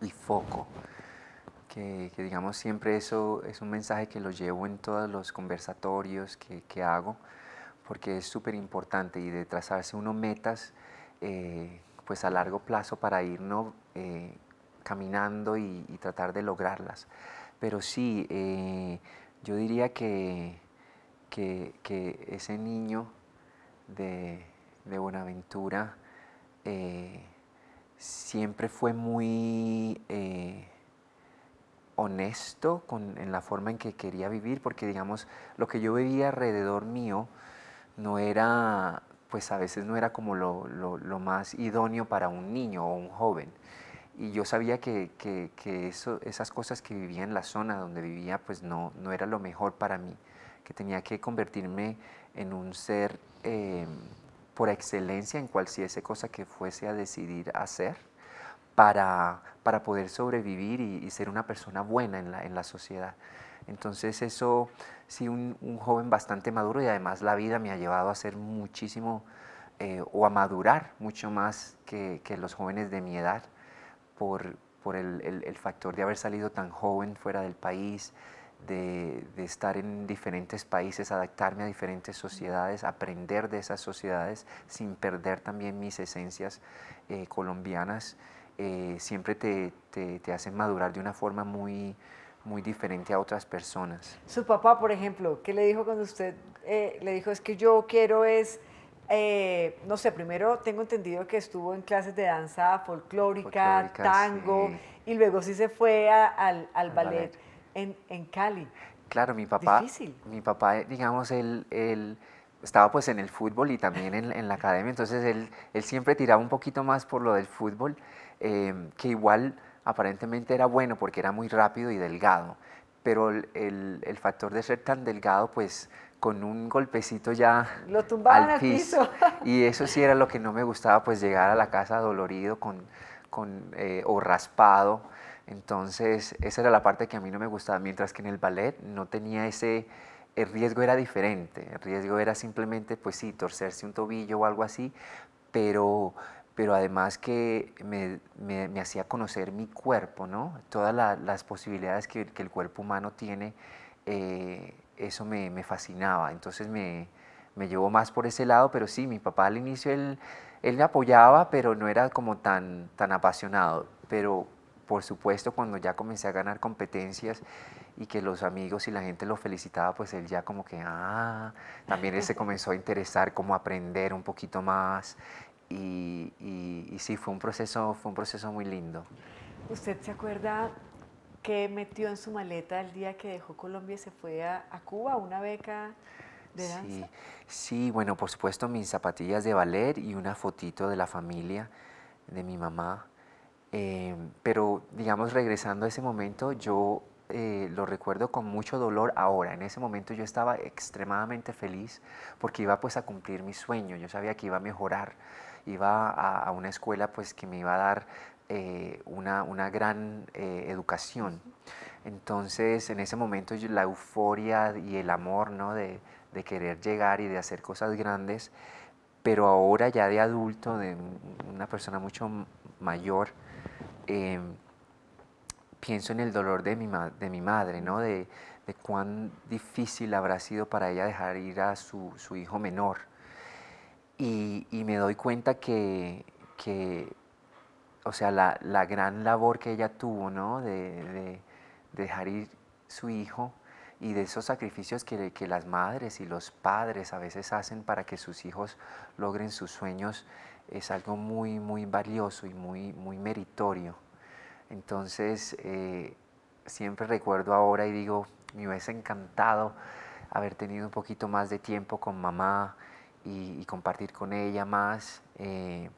y foco, que, digamos siempre eso es un mensaje que lo llevo en todos los conversatorios que, hago, porque es súper importante y de trazarse uno metas eh, pues a largo plazo para irnos... Eh, caminando y, tratar de lograrlas. Pero sí, eh, yo diría que, que, ese niño de, Buenaventura eh, siempre fue muy eh, honesto en la forma en que quería vivir, porque digamos, lo que yo veía alrededor mío no era, pues a veces no era como lo más idóneo para un niño o un joven y yo sabía que, que, eso, esas cosas que vivía en la zona donde vivía, pues no, no era lo mejor para mí, que tenía que convertirme en un ser em, por excelencia en cualquier cosa que fuese a decidir hacer para, para poder sobrevivir y, ser una persona buena en la, en la sociedad. Entonces eso, sí, un, joven bastante maduro y además la vida me ha llevado a ser muchísimo eh, o a madurar mucho más que, que los jóvenes de mi edad por, por el, el, factor de haber salido tan joven fuera del país, de, de, estar en diferentes países, adaptarme a diferentes sociedades, aprender de esas sociedades sin perder también mis esencias eh, colombianas, eh, siempre te, te, te, hacen madurar de una forma muy, muy diferente a otras personas. Su papá, por ejemplo, ¿qué le dijo cuando usted eh, le dijo es que yo quiero es eh, no sé, primero tengo entendido que estuvo en clases de danza folclórica, tango, y luego sí se fue al, ballet, En, Cali. Claro, mi papá, mi papá, digamos, él, estaba pues en el fútbol y también en, la academia, entonces él, él, siempre tiraba un poquito más por lo del fútbol, em, que igual aparentemente era bueno porque era muy rápido y delgado, pero el, el factor de ser tan delgado pues con un golpecito ya al piso. *laughs* Y eso sí era lo que no me gustaba, pues llegar a la casa dolorido con, con, eh, o raspado. Entonces, esa era la parte que a mí no me gustaba, mientras que en el ballet no tenía ese, el riesgo era diferente, el riesgo era simplemente, pues sí, torcerse un tobillo o algo así, pero, pero además que me, hacía conocer mi cuerpo, ¿no? Todas las posibilidades que, el cuerpo humano tiene. Eh, eso me, fascinaba. Entonces me, me, llevó más por ese lado, pero sí, mi papá al inicio él, me apoyaba, pero no era como tan, tan apasionado. Pero por supuesto, cuando ya comencé a ganar competencias y que los amigos y la gente lo felicitaba, pues él ya como que, ah, también él se comenzó a interesar como aprender un poquito más. Y, y, sí, fue un, proceso, fue un proceso muy lindo. ¿Usted se acuerda ¿Qué metió en su maleta el día que dejó Colombia y se fue a, a Cuba, una beca de danza? Sí, bueno, por supuesto mis zapatillas de ballet y una fotito de la familia, de mi mamá. Em, pero, digamos, regresando a ese momento, yo eh, lo recuerdo con mucho dolor ahora. En ese momento yo estaba extremadamente feliz porque iba pues a cumplir mi sueño. Yo sabía que iba a mejorar, iba a, a una escuela pues que me iba a dar eh, una, una, gran eh, educación. Entonces, en ese momento la euforia y el amor ¿no? de, querer llegar y de hacer cosas grandes, pero ahora ya de adulto, de una persona mucho mayor, em, pienso en el dolor de mi, de mi madre, ¿no? de, cuán difícil habrá sido para ella dejar ir a su, hijo menor. Y, me doy cuenta que o sea, la, gran labor que ella tuvo, ¿no? De, dejar ir su hijo y de esos sacrificios que, las madres y los padres a veces hacen para que sus hijos logren sus sueños es algo muy, muy valioso y muy, muy meritorio. Entonces, eh, siempre recuerdo ahora y digo, me hubiese encantado haber tenido un poquito más de tiempo con mamá y, compartir con ella más. Eh,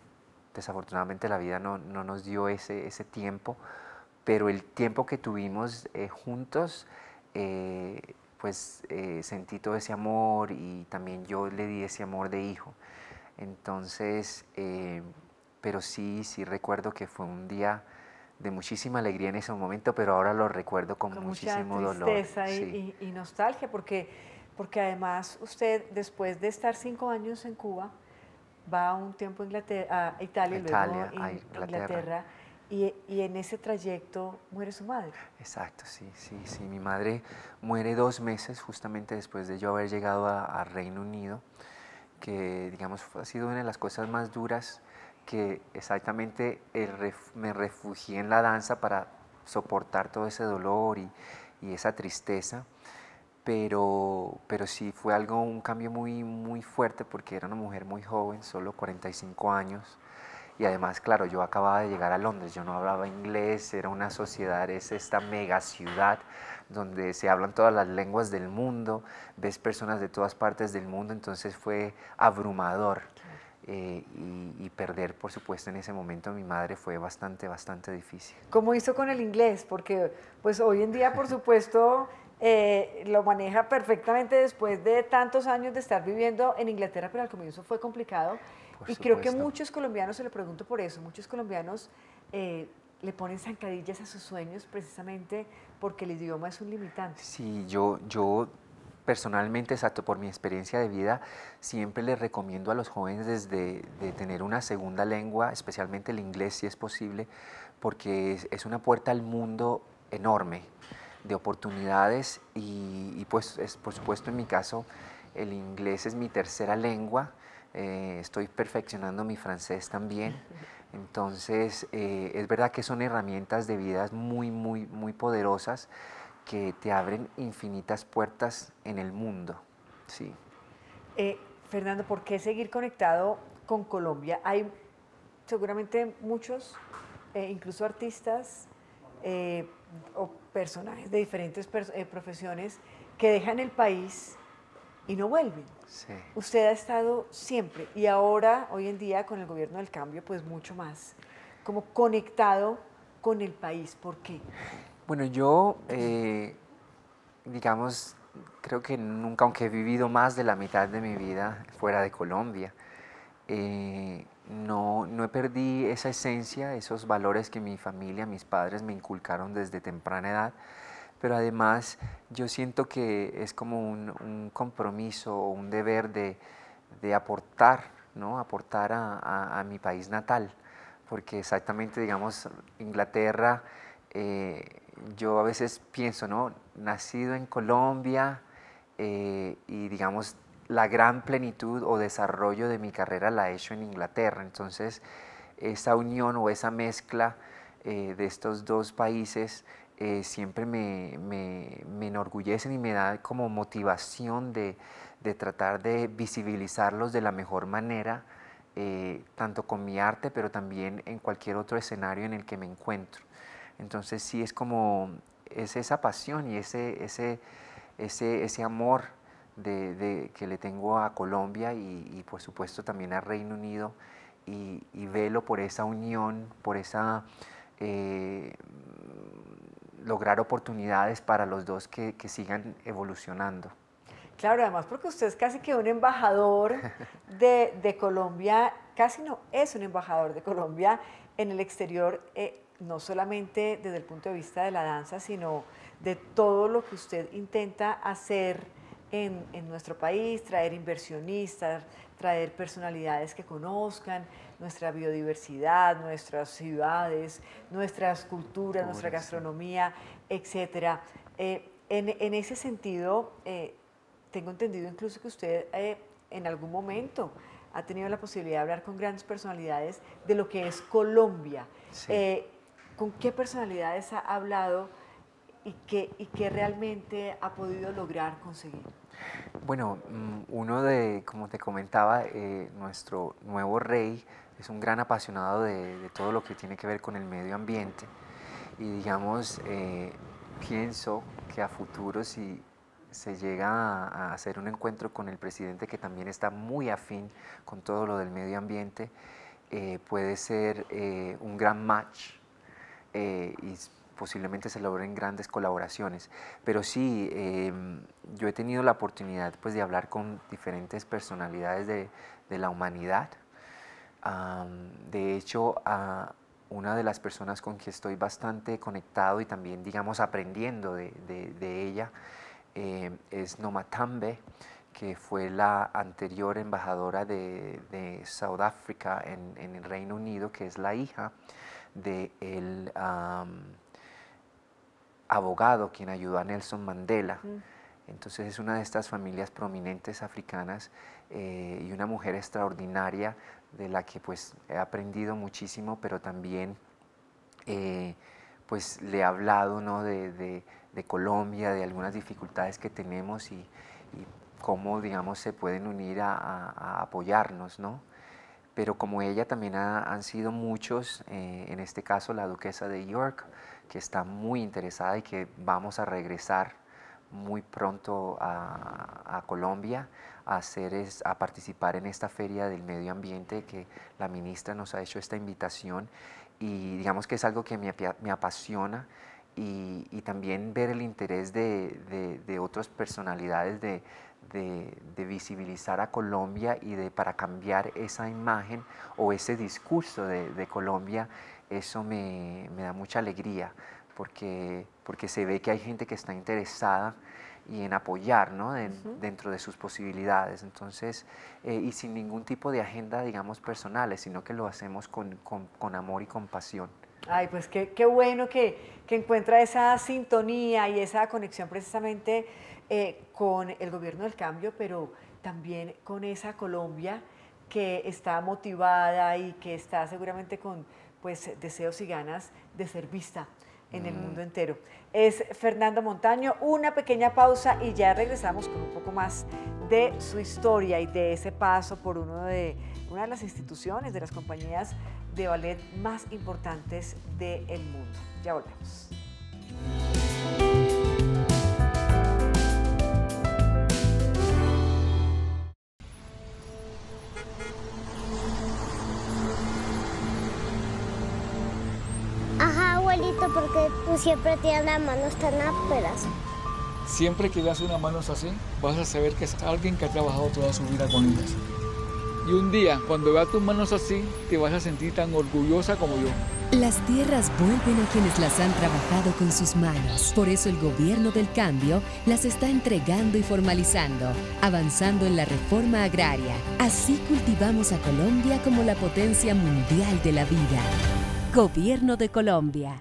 desafortunadamente la vida no, nos dio ese, ese, tiempo, pero el tiempo que tuvimos eh, juntos, eh, pues eh, sentí todo ese amor y también yo le di ese amor de hijo. Entonces, pero sí, sí recuerdo que fue un día de muchísima alegría en ese momento, pero ahora lo recuerdo con, muchísimo dolor. Y, y, nostalgia, porque, porque además usted, después de estar cinco años en Cuba, va un tiempo a, Italia, luego a Inglaterra. y, en ese trayecto muere su madre. Exacto, sí, sí, sí. Mi madre muere dos meses justamente después de yo haber llegado a, Reino Unido, que digamos ha sido una de las cosas más duras que exactamente el me refugié en la danza para soportar todo ese dolor y, y esa tristeza pero, pero sí fue algo, un cambio muy, muy fuerte porque era una mujer muy joven, solo 45 años. Y además, claro, yo acababa de llegar a Londres, yo no hablaba inglés, era una sociedad, es esta mega ciudad donde se hablan todas las lenguas del mundo, ves personas de todas partes del mundo, entonces fue abrumador. Eh, y, y, perder, por supuesto, en ese momento a mi madre fue bastante, bastante difícil. ¿Cómo hizo con el inglés? Porque pues hoy en día, por *laughs* supuesto, eh, lo maneja perfectamente después de tantos años de estar viviendo en Inglaterra, pero al comienzo fue complicado. y creo que muchos colombianos, se lo pregunto por eso, muchos colombianos eh, le ponen zancadillas a sus sueños precisamente porque el idioma es un limitante. Sí, yo, yo personalmente, exacto, por mi experiencia de vida, siempre les recomiendo a los jóvenes desde de tener una segunda lengua, especialmente el inglés si es posible, porque es una puerta al mundo enorme de oportunidades y, pues es, por supuesto en mi caso el inglés es mi tercera lengua, eh, estoy perfeccionando mi francés también, *laughs* entonces eh, es verdad que son herramientas de vidas muy, muy, muy poderosas que te abren infinitas puertas en el mundo. Sí. Eh, Fernando, ¿por qué seguir conectado con Colombia? Hay seguramente muchos, incluso artistas, eh, o personajes de diferentes eh, profesiones que dejan el país y no vuelven. Usted ha estado siempre y ahora, hoy en día, con el gobierno del cambio, pues mucho más, como conectado con el país. ¿Por qué? Bueno, yo, eh, digamos, creo que nunca, aunque he vivido más de la mitad de mi vida fuera de Colombia, no, no perdí esa esencia, esos valores que mi familia, mis padres me inculcaron desde temprana edad, pero además yo siento que es como un, compromiso o un deber de, aportar, ¿no? aportar a, mi país natal, porque exactamente, digamos, Inglaterra, eh, yo a veces pienso, ¿no? nacido en Colombia eh, y digamos la gran plenitud o desarrollo de mi carrera la he hecho en Inglaterra. Entonces, esa unión o esa mezcla eh, de estos dos países eh, siempre me, me, me, enorgullecen y me da como motivación de, tratar de visibilizarlos de la mejor manera, eh, tanto con mi arte, pero también en cualquier otro escenario en el que me encuentro. Entonces, sí, es como es esa pasión y ese, ese, ese, ese amor de, que le tengo a Colombia y, por supuesto también a Reino Unido y, velo por esa unión, por esa eh, lograr oportunidades para los dos que, sigan evolucionando. Claro, además porque usted es casi que un embajador *laughs* de, de, Colombia, casi no es un embajador de Colombia en el exterior, eh, no solamente desde el punto de vista de la danza, sino de todo lo que usted intenta hacer en, nuestro país, traer inversionistas, traer personalidades que conozcan nuestra biodiversidad, nuestras ciudades, nuestras culturas, nuestra gastronomía, etc. Eh, en, en, ese sentido, eh, tengo entendido incluso que usted eh, en algún momento ha tenido la posibilidad de hablar con grandes personalidades de lo que es Colombia. ¿Con qué personalidades ha hablado? y qué, y realmente ha podido lograr conseguir? Bueno, mm, uno de, como te comentaba, eh, nuestro nuevo rey es un gran apasionado de, todo lo que tiene que ver con el medio ambiente y digamos, eh, pienso que a futuro si se llega a, hacer un encuentro con el presidente que también está muy afín con todo lo del medio ambiente, eh, puede ser un gran match y posiblemente se logren grandes colaboraciones. Pero sí, em, yo he tenido la oportunidad pues, de hablar con diferentes personalidades de, de la humanidad. de hecho, una de las personas con que estoy bastante conectado y también, digamos, aprendiendo de, ella eh, es Nomatambe, que fue la anterior embajadora de, de Sudáfrica en, el Reino Unido, que es la hija de el abogado quien ayudó a Nelson Mandela. Entonces es una de estas familias prominentes africanas eh, y una mujer extraordinaria de la que pues he aprendido muchísimo, pero también eh, pues le he hablado de, Colombia, de algunas dificultades que tenemos y, cómo digamos se pueden unir a, apoyarnos, ¿no? Pero como ella también han sido muchos, eh, en este caso la duquesa de York, que está muy interesada y que vamos a regresar muy pronto a, Colombia a, hacer a participar en esta feria del medio ambiente que la ministra nos ha hecho esta invitación y digamos que es algo que me, apasiona y, también ver el interés de, otras personalidades de, visibilizar a Colombia y de para cambiar esa imagen o ese discurso de Colombia eso me, me da mucha alegría porque, porque se ve que hay gente que está interesada y en apoyar ¿no? dentro de sus posibilidades. Entonces, eh, y sin ningún tipo de agenda, digamos, personales, sino que lo hacemos con, con, amor y compasión. Ay, pues qué, qué bueno que, que, encuentra esa sintonía y esa conexión precisamente eh, con el gobierno del cambio, pero también con esa Colombia que está motivada y que está seguramente con pues eh, deseos y ganas de ser vista en el mm. mundo entero. Es Fernando Montaño, una pequeña pausa y ya regresamos con un poco más de su historia y de ese paso por uno de, una de las instituciones, de las compañías de ballet más importantes del mundo. Ya volvemos. siempre tiene las manos tan ásperas. Siempre que veas una manos así, vas a saber que es alguien que ha trabajado toda su vida con ellas. Y un día, cuando veas tus manos así, te vas a sentir tan orgullosa como yo. Las tierras vuelven a quienes las han trabajado con sus manos. Por eso el gobierno del cambio las está entregando y formalizando, avanzando en la reforma agraria. Así cultivamos a Colombia como la potencia mundial de la vida. Gobierno de Colombia.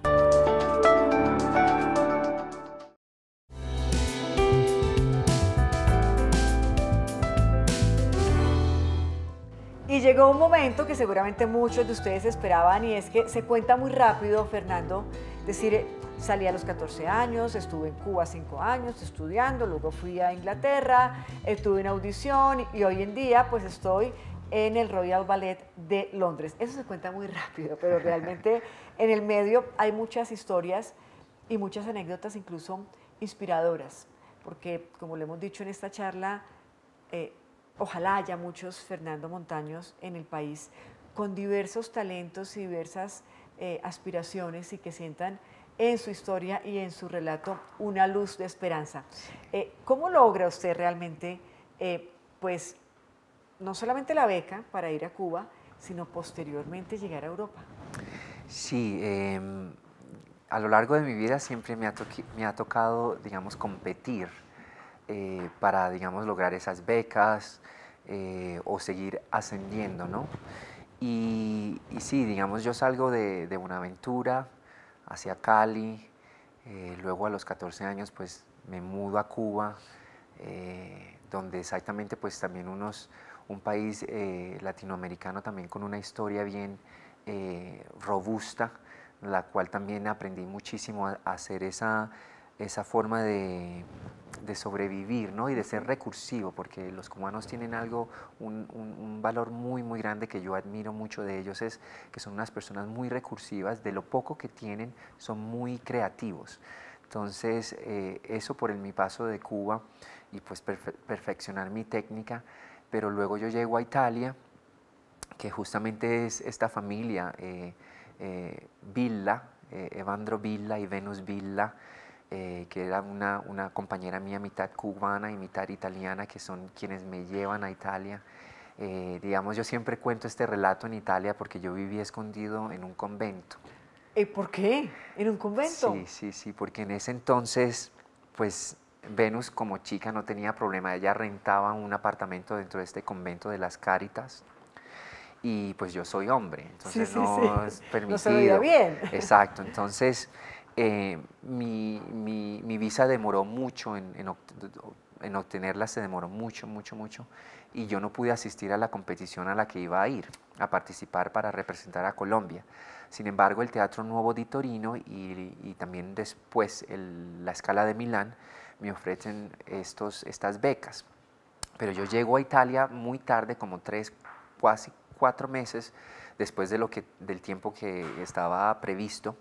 llegó un momento que seguramente muchos de ustedes esperaban y es que se cuenta muy rápido, Fernando, decir, salí a los 14 años, estuve en Cuba 5 años estudiando, luego fui a Inglaterra, estuve eh, en audición y hoy en día pues estoy en el Royal Ballet de Londres. Eso se cuenta muy rápido, pero realmente *laughs* en el medio hay muchas historias y muchas anécdotas incluso inspiradoras, porque como le hemos dicho en esta charla, eh, ojalá haya muchos Fernando Montaños en el país con diversos talentos y diversas eh, aspiraciones y que sientan en su historia y en su relato una luz de esperanza. Eh, ¿Cómo logra usted realmente, eh, pues, no solamente la beca para ir a Cuba, sino posteriormente llegar a Europa? Sí, em, a lo largo de mi vida siempre me ha, me ha tocado, digamos, competir eh, para, digamos, lograr esas becas eh, o seguir ascendiendo, ¿no? Y, sí, digamos, yo salgo de, de aventura hacia Cali, eh, luego a los 14 años pues me mudo a Cuba, donde exactamente pues también unos, un país latinoamericano también con una historia bien robusta, la cual también aprendí muchísimo a hacer esa esa forma de, sobrevivir ¿no? y de ser recursivo, porque los cubanos tienen algo, un, valor muy, muy grande que yo admiro mucho de ellos, es que son unas personas muy recursivas, de lo poco que tienen son muy creativos. Entonces, eh, eso por el, mi paso de Cuba y pues perfeccionar mi técnica, pero luego yo llego a Italia, que justamente es esta familia, eh, eh, Villa, Evandro Villa y Venus Villa, eh, que era una, una, compañera mía, mitad cubana y mitad italiana, que son quienes me llevan a Italia. Eh, digamos, yo siempre cuento este relato en Italia porque yo vivía escondido en un convento. ¿Y por qué? ¿En un convento? Sí, sí, sí, porque en ese entonces, pues Venus como chica no tenía problema, ella rentaba un apartamento dentro de este convento de las Cáritas y pues yo soy hombre, entonces no es permitido. No se bien. Exacto, entonces eh, mi, visa demoró mucho en, obtenerla, se demoró mucho, mucho, mucho, y yo no pude asistir a la competición a la que iba a ir, a participar para representar a Colombia. Sin embargo, el Teatro Nuevo di Torino y, también después la Escala de Milán me ofrecen estas becas. Pero yo llego a Italia muy tarde, como tres, casi cuatro meses después de lo del tiempo que estaba previsto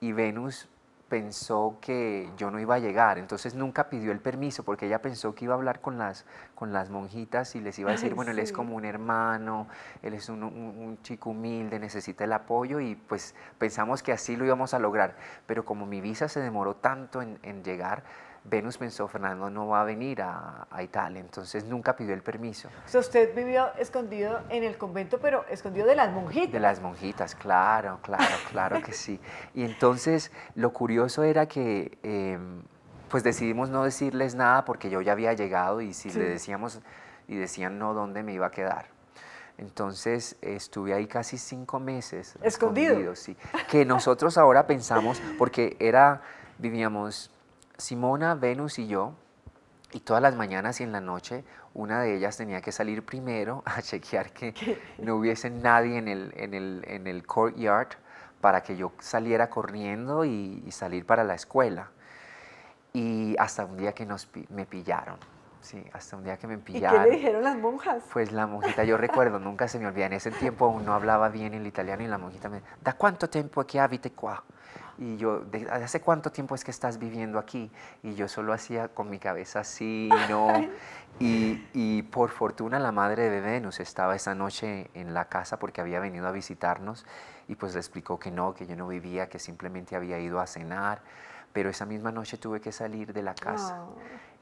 y Venus pensó que yo no iba a llegar, entonces nunca pidió el permiso porque ella pensó que iba a hablar con las, con las monjitas y les iba a decir, bueno, él es como un hermano, él es un, chico humilde, necesita el apoyo y pues pensamos que así lo íbamos a lograr, pero como mi visa se demoró tanto en, en llegar, Venus pensó, Fernando no va a venir a, Italia, entonces nunca pidió el permiso. O sea, usted vivió escondido en el convento, pero escondido de las monjitas. De las monjitas, claro, claro, claro que sí. Y entonces lo curioso era que... Em, pues decidimos no decirles nada porque yo ya había llegado y si le decíamos y decían no, ¿dónde me iba a quedar? Entonces estuve ahí casi cinco meses. Escondido. escondido sí. Que nosotros ahora pensamos, porque era, vivíamos Simona, Venus y yo, y todas las mañanas y en la noche, una de ellas tenía que salir primero *laughs* a chequear que no hubiese nadie en el, courtyard para que yo saliera corriendo y, y, salir para la escuela. Y hasta un día que nos, me pillaron. Sí, hasta un día que me pillaron. ¿Y qué le dijeron las monjas? Pues la monjita, yo recuerdo, *laughs* nunca se me olvida, en ese tiempo aún no hablaba bien el italiano y la monjita me ¿da cuánto tiempo que habite qua? Y yo, ¿de hace cuánto tiempo es que estás viviendo aquí? Y yo solo hacía con mi cabeza así, no. Y, y, por fortuna la madre de Venus estaba esa noche en la casa porque había venido a visitarnos y pues le explicó que no, que yo no vivía, que simplemente había ido a cenar. Pero esa misma noche tuve que salir de la casa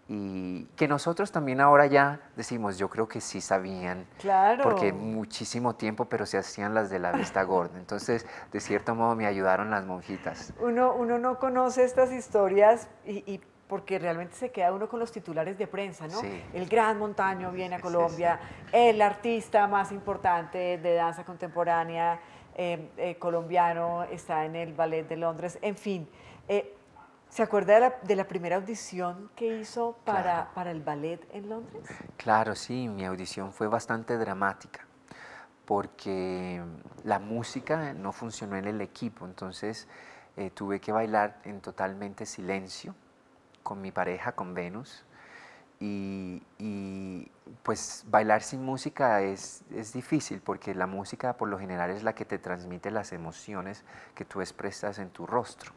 y que nosotros también ahora ya decimos, yo creo que sí sabían, claro. porque muchísimo tiempo, pero se hacían las de la vista *laughs* gorda. Entonces, de cierto modo, me ayudaron las monjitas. Uno, uno no conoce estas historias y, porque realmente se queda uno con los titulares de prensa, ¿no? Sí. El gran montaño viene a Colombia, el artista más importante de danza contemporánea eh, eh, colombiano está en el Ballet de Londres, en fin. Eh, ¿Se acuerda de la, primera audición que hizo para, el ballet en Londres? Claro, sí, mi audición fue bastante dramática porque la música no funcionó en el equipo, entonces eh, tuve que bailar en totalmente silencio con mi pareja, con Venus, y, pues bailar sin música es difícil porque la música por lo general es la que te transmite las emociones que tú expresas en tu rostro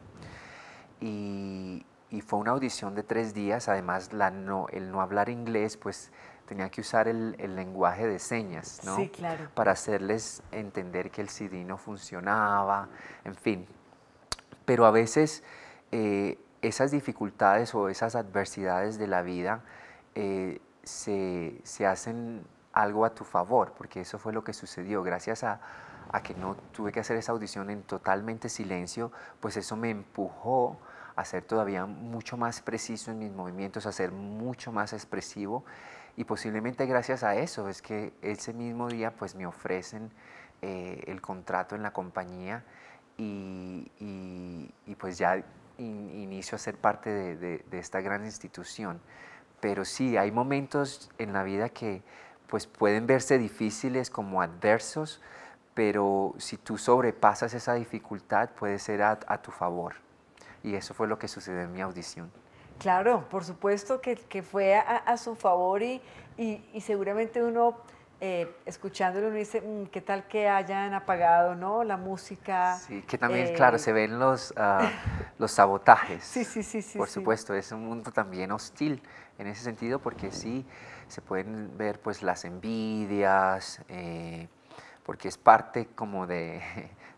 y, fue una audición de tres días, además el no hablar inglés, pues tenía que usar el, lenguaje de señas, ¿no? Sí, claro. Para hacerles entender que el CD no funcionaba, en fin. Pero a veces eh, esas dificultades o esas adversidades de la vida eh, se, se, hacen algo a tu favor, porque eso fue lo que sucedió. Gracias a, a que no tuve que hacer esa audición en totalmente silencio, pues eso me empujó a ser todavía mucho más preciso en mis movimientos, a ser mucho más expresivo y posiblemente gracias a eso es que ese mismo día pues me ofrecen eh, el contrato en la compañía y, pues ya inicio a ser parte de, esta gran institución. Pero sí, hay momentos en la vida que pues pueden verse difíciles como adversos, pero si tú sobrepasas esa dificultad puede ser a tu favor y eso fue lo que sucedió en mi audición. Claro, por supuesto que, que fue a, su favor y, y, seguramente uno eh, escuchándolo uno dice, mm, ¿qué tal que hayan apagado ¿no? la música? Sí, que también, eh, claro, se ven los, ah, los sabotajes. Sí, sí, sí, sí. Por supuesto, es un mundo también hostil en ese sentido porque sí, se pueden ver pues las envidias, eh, porque es parte como de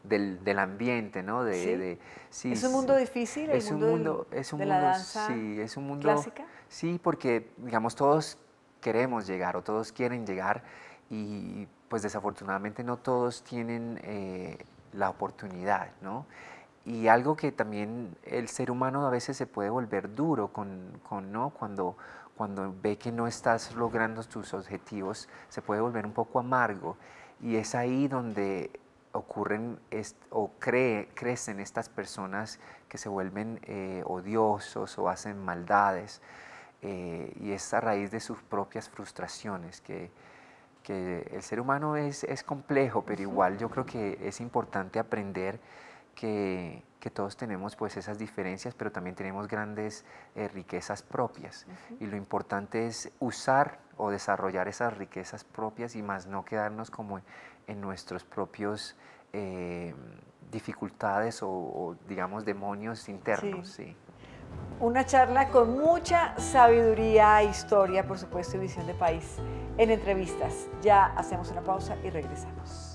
del, ambiente, ¿no? De, ¿Sí? es un mundo difícil, es mundo un mundo, es un la sí, es un mundo clásica. Sí, porque digamos todos queremos llegar o todos quieren llegar y pues desafortunadamente no todos tienen eh, la oportunidad, ¿no? Y algo que también el ser humano a veces se puede volver duro con, ¿no? Cuando, cuando ve que no estás logrando tus objetivos, se puede volver un poco amargo. Y es ahí donde ocurren o crecen estas personas que se vuelven eh, odiosos o hacen maldades. Eh, y es a raíz de sus propias frustraciones que, el ser humano es, es complejo, pero igual yo creo que es importante aprender que, todos tenemos pues esas diferencias, pero también tenemos grandes eh, riquezas propias. Y lo importante es usar o desarrollar esas riquezas propias y más no quedarnos como en nuestros propios eh, dificultades o, digamos demonios internos. Una charla con mucha sabiduría, historia, por supuesto, y visión de país en entrevistas. Ya hacemos una pausa y regresamos.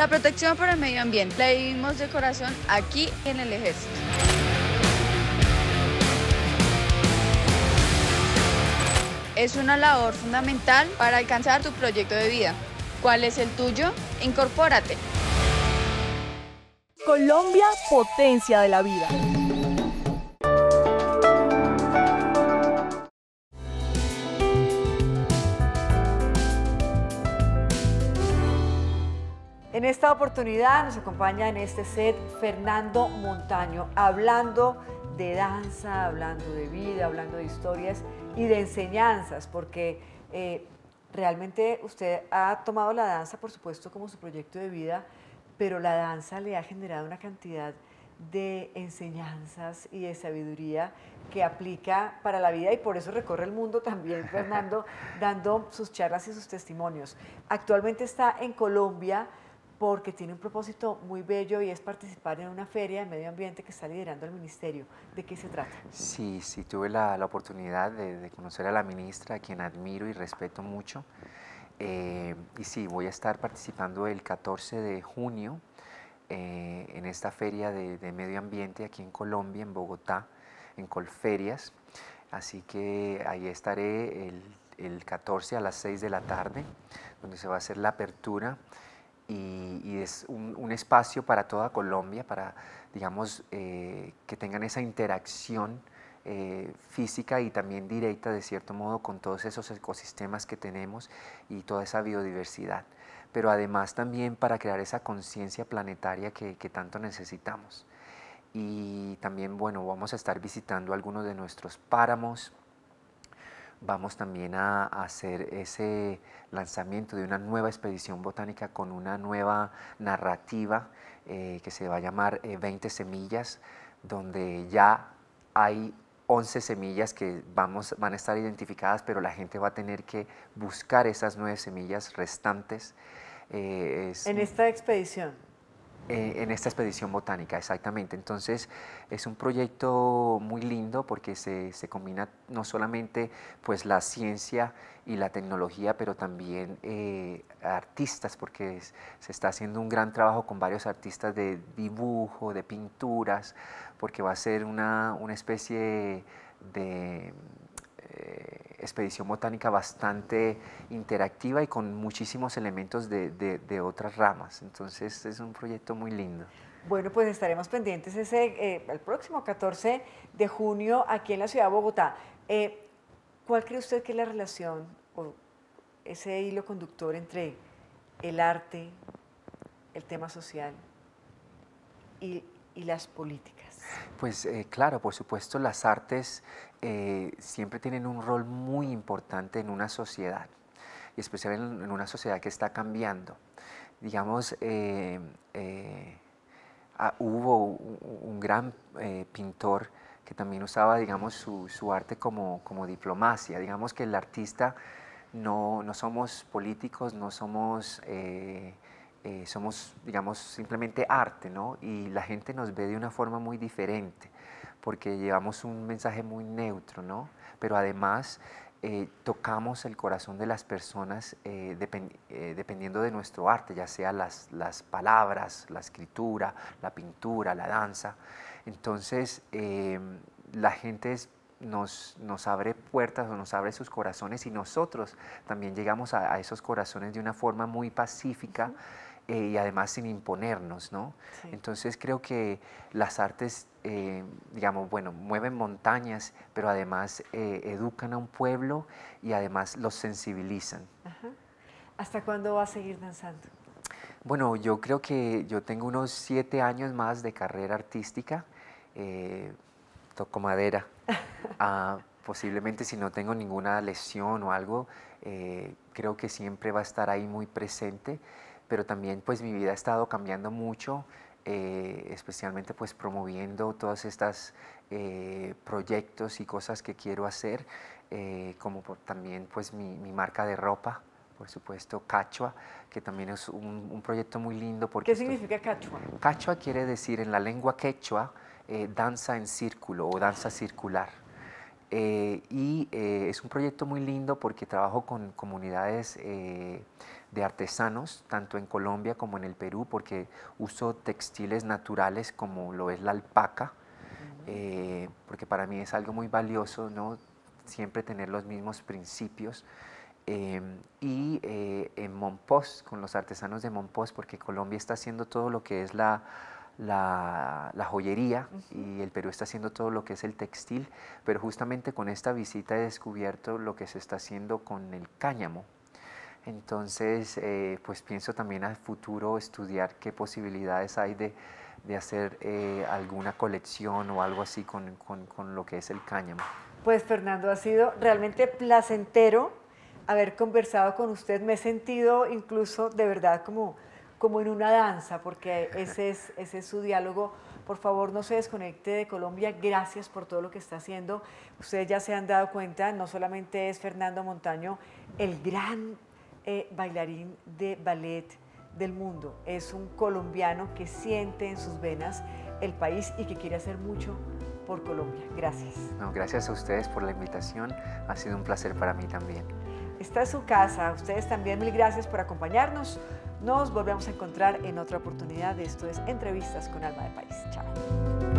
La protección para el medio ambiente la vivimos de corazón aquí en el ejército. Es una labor fundamental para alcanzar tu proyecto de vida. ¿Cuál es el tuyo? Incorpórate. Colombia, potencia de la vida. En esta oportunidad nos acompaña en este set Fernando Montaño, hablando de danza, hablando de vida, hablando de historias y de enseñanzas, porque eh, realmente usted ha tomado la danza, por supuesto, como su proyecto de vida, pero la danza le ha generado una cantidad de enseñanzas y de sabiduría que aplica para la vida y por eso recorre el mundo también, *laughs* Fernando, dando sus charlas y sus testimonios. Actualmente está en Colombia porque tiene un propósito muy bello y es participar en una feria de medio ambiente que está liderando el ministerio. ¿De qué se trata? Sí, sí, tuve la, oportunidad de, conocer a la ministra, a quien admiro y respeto mucho. Eh, y sí, voy a estar participando el 14 de junio eh, en esta feria de, medio ambiente aquí en Colombia, en Bogotá, en Colferias. Así que ahí estaré el, el 14 a las 6 de la tarde, donde se va a hacer la apertura y, es un, espacio para toda Colombia, para, digamos, eh, que tengan esa interacción eh, física y también directa, de cierto modo, con todos esos ecosistemas que tenemos y toda esa biodiversidad, pero además también para crear esa conciencia planetaria que, que, tanto necesitamos. Y también, bueno, vamos a estar visitando algunos de nuestros páramos, vamos también a, hacer ese lanzamiento de una nueva expedición botánica con una nueva narrativa eh, que se va a llamar 20 eh, semillas, donde ya hay 11 semillas que vamos, van a estar identificadas, pero la gente va a tener que buscar esas nueve semillas restantes. Eh, en esta expedición. Eh, en esta expedición botánica, exactamente. Entonces es un proyecto muy lindo porque se, combina no solamente pues, la ciencia y la tecnología, pero también eh, artistas, porque se está haciendo un gran trabajo con varios artistas de dibujo, de pinturas, porque va a ser una, especie de... Eh, expedición botánica bastante interactiva y con muchísimos elementos de, otras ramas. Entonces es un proyecto muy lindo. Bueno, pues estaremos pendientes ese, eh, el próximo 14 de junio aquí en la ciudad de Bogotá. Eh, ¿Cuál cree usted que es la relación o ese hilo conductor entre el arte, el tema social y las políticas? Pues eh, claro, por supuesto, las artes eh, siempre tienen un rol muy importante en una sociedad, y especialmente en, una sociedad que está cambiando. Digamos, eh, ah, hubo un, gran pintor que también usaba, digamos, su, arte como, diplomacia. Digamos que el artista no, somos políticos, no somos eh, somos, digamos, simplemente arte, ¿no? Y la gente nos ve de una forma muy diferente, porque llevamos un mensaje muy neutro, ¿no? Pero además eh, tocamos el corazón de las personas eh, dependiendo de nuestro arte, ya sea las, las, palabras, la escritura, la pintura, la danza. Entonces, em, la gente nos, nos, abre puertas o nos abre sus corazones y nosotros también llegamos a, esos corazones de una forma muy pacífica. Eh, y además sin imponernos, ¿no? Entonces creo que las artes, eh, digamos, bueno, mueven montañas, pero además eh, educan a un pueblo y además los sensibilizan. ¿Hasta cuándo va a seguir danzando? Bueno, yo creo que yo tengo unos siete años más de carrera artística, toco madera. *laughs* Ah, posiblemente si no tengo ninguna lesión o algo, creo que siempre va a estar ahí muy presente pero también pues mi vida ha estado cambiando mucho, eh, especialmente pues promoviendo todas estas eh, proyectos y cosas que quiero hacer, eh, como también pues mi, marca de ropa, por supuesto Cachua, que también es un, proyecto muy lindo. Porque ¿Qué significa Cachua? Cachua quiere decir en la lengua quechua danza en círculo o danza circular. y es un proyecto muy lindo porque trabajo con comunidades de artesanos, tanto en Colombia como en el Perú, porque uso textiles naturales como lo es la alpaca, eh, porque para mí es algo muy valioso, ¿no? Siempre tener los mismos principios. Em, y eh, en Monpós, con los artesanos de Monpós, porque Colombia está haciendo todo lo que es la, joyería y el Perú está haciendo todo lo que es el textil, pero justamente con esta visita he descubierto lo que se está haciendo con el cáñamo, entonces, eh, pues pienso también al futuro estudiar qué posibilidades hay de, de hacer eh, alguna colección o algo así con, con, lo que es el cáñamo. Pues Fernando, ha sido realmente placentero haber conversado con usted. Me he sentido incluso de verdad como, como en una danza, porque ese es, *laughs* ese es su diálogo. Por favor, no se desconecte de Colombia. Gracias por todo lo que está haciendo. Ustedes ya se han dado cuenta, no solamente es Fernando Montaño el gran eh, bailarín de ballet del mundo. Es un colombiano que siente en sus venas el país y que quiere hacer mucho por Colombia. Gracias. No, gracias a ustedes por la invitación. Ha sido un placer para mí también. está es su casa. Ustedes también, mil gracias por acompañarnos. Nos volvemos a encontrar en otra oportunidad. Esto es Entrevistas con Alma de País. Chao.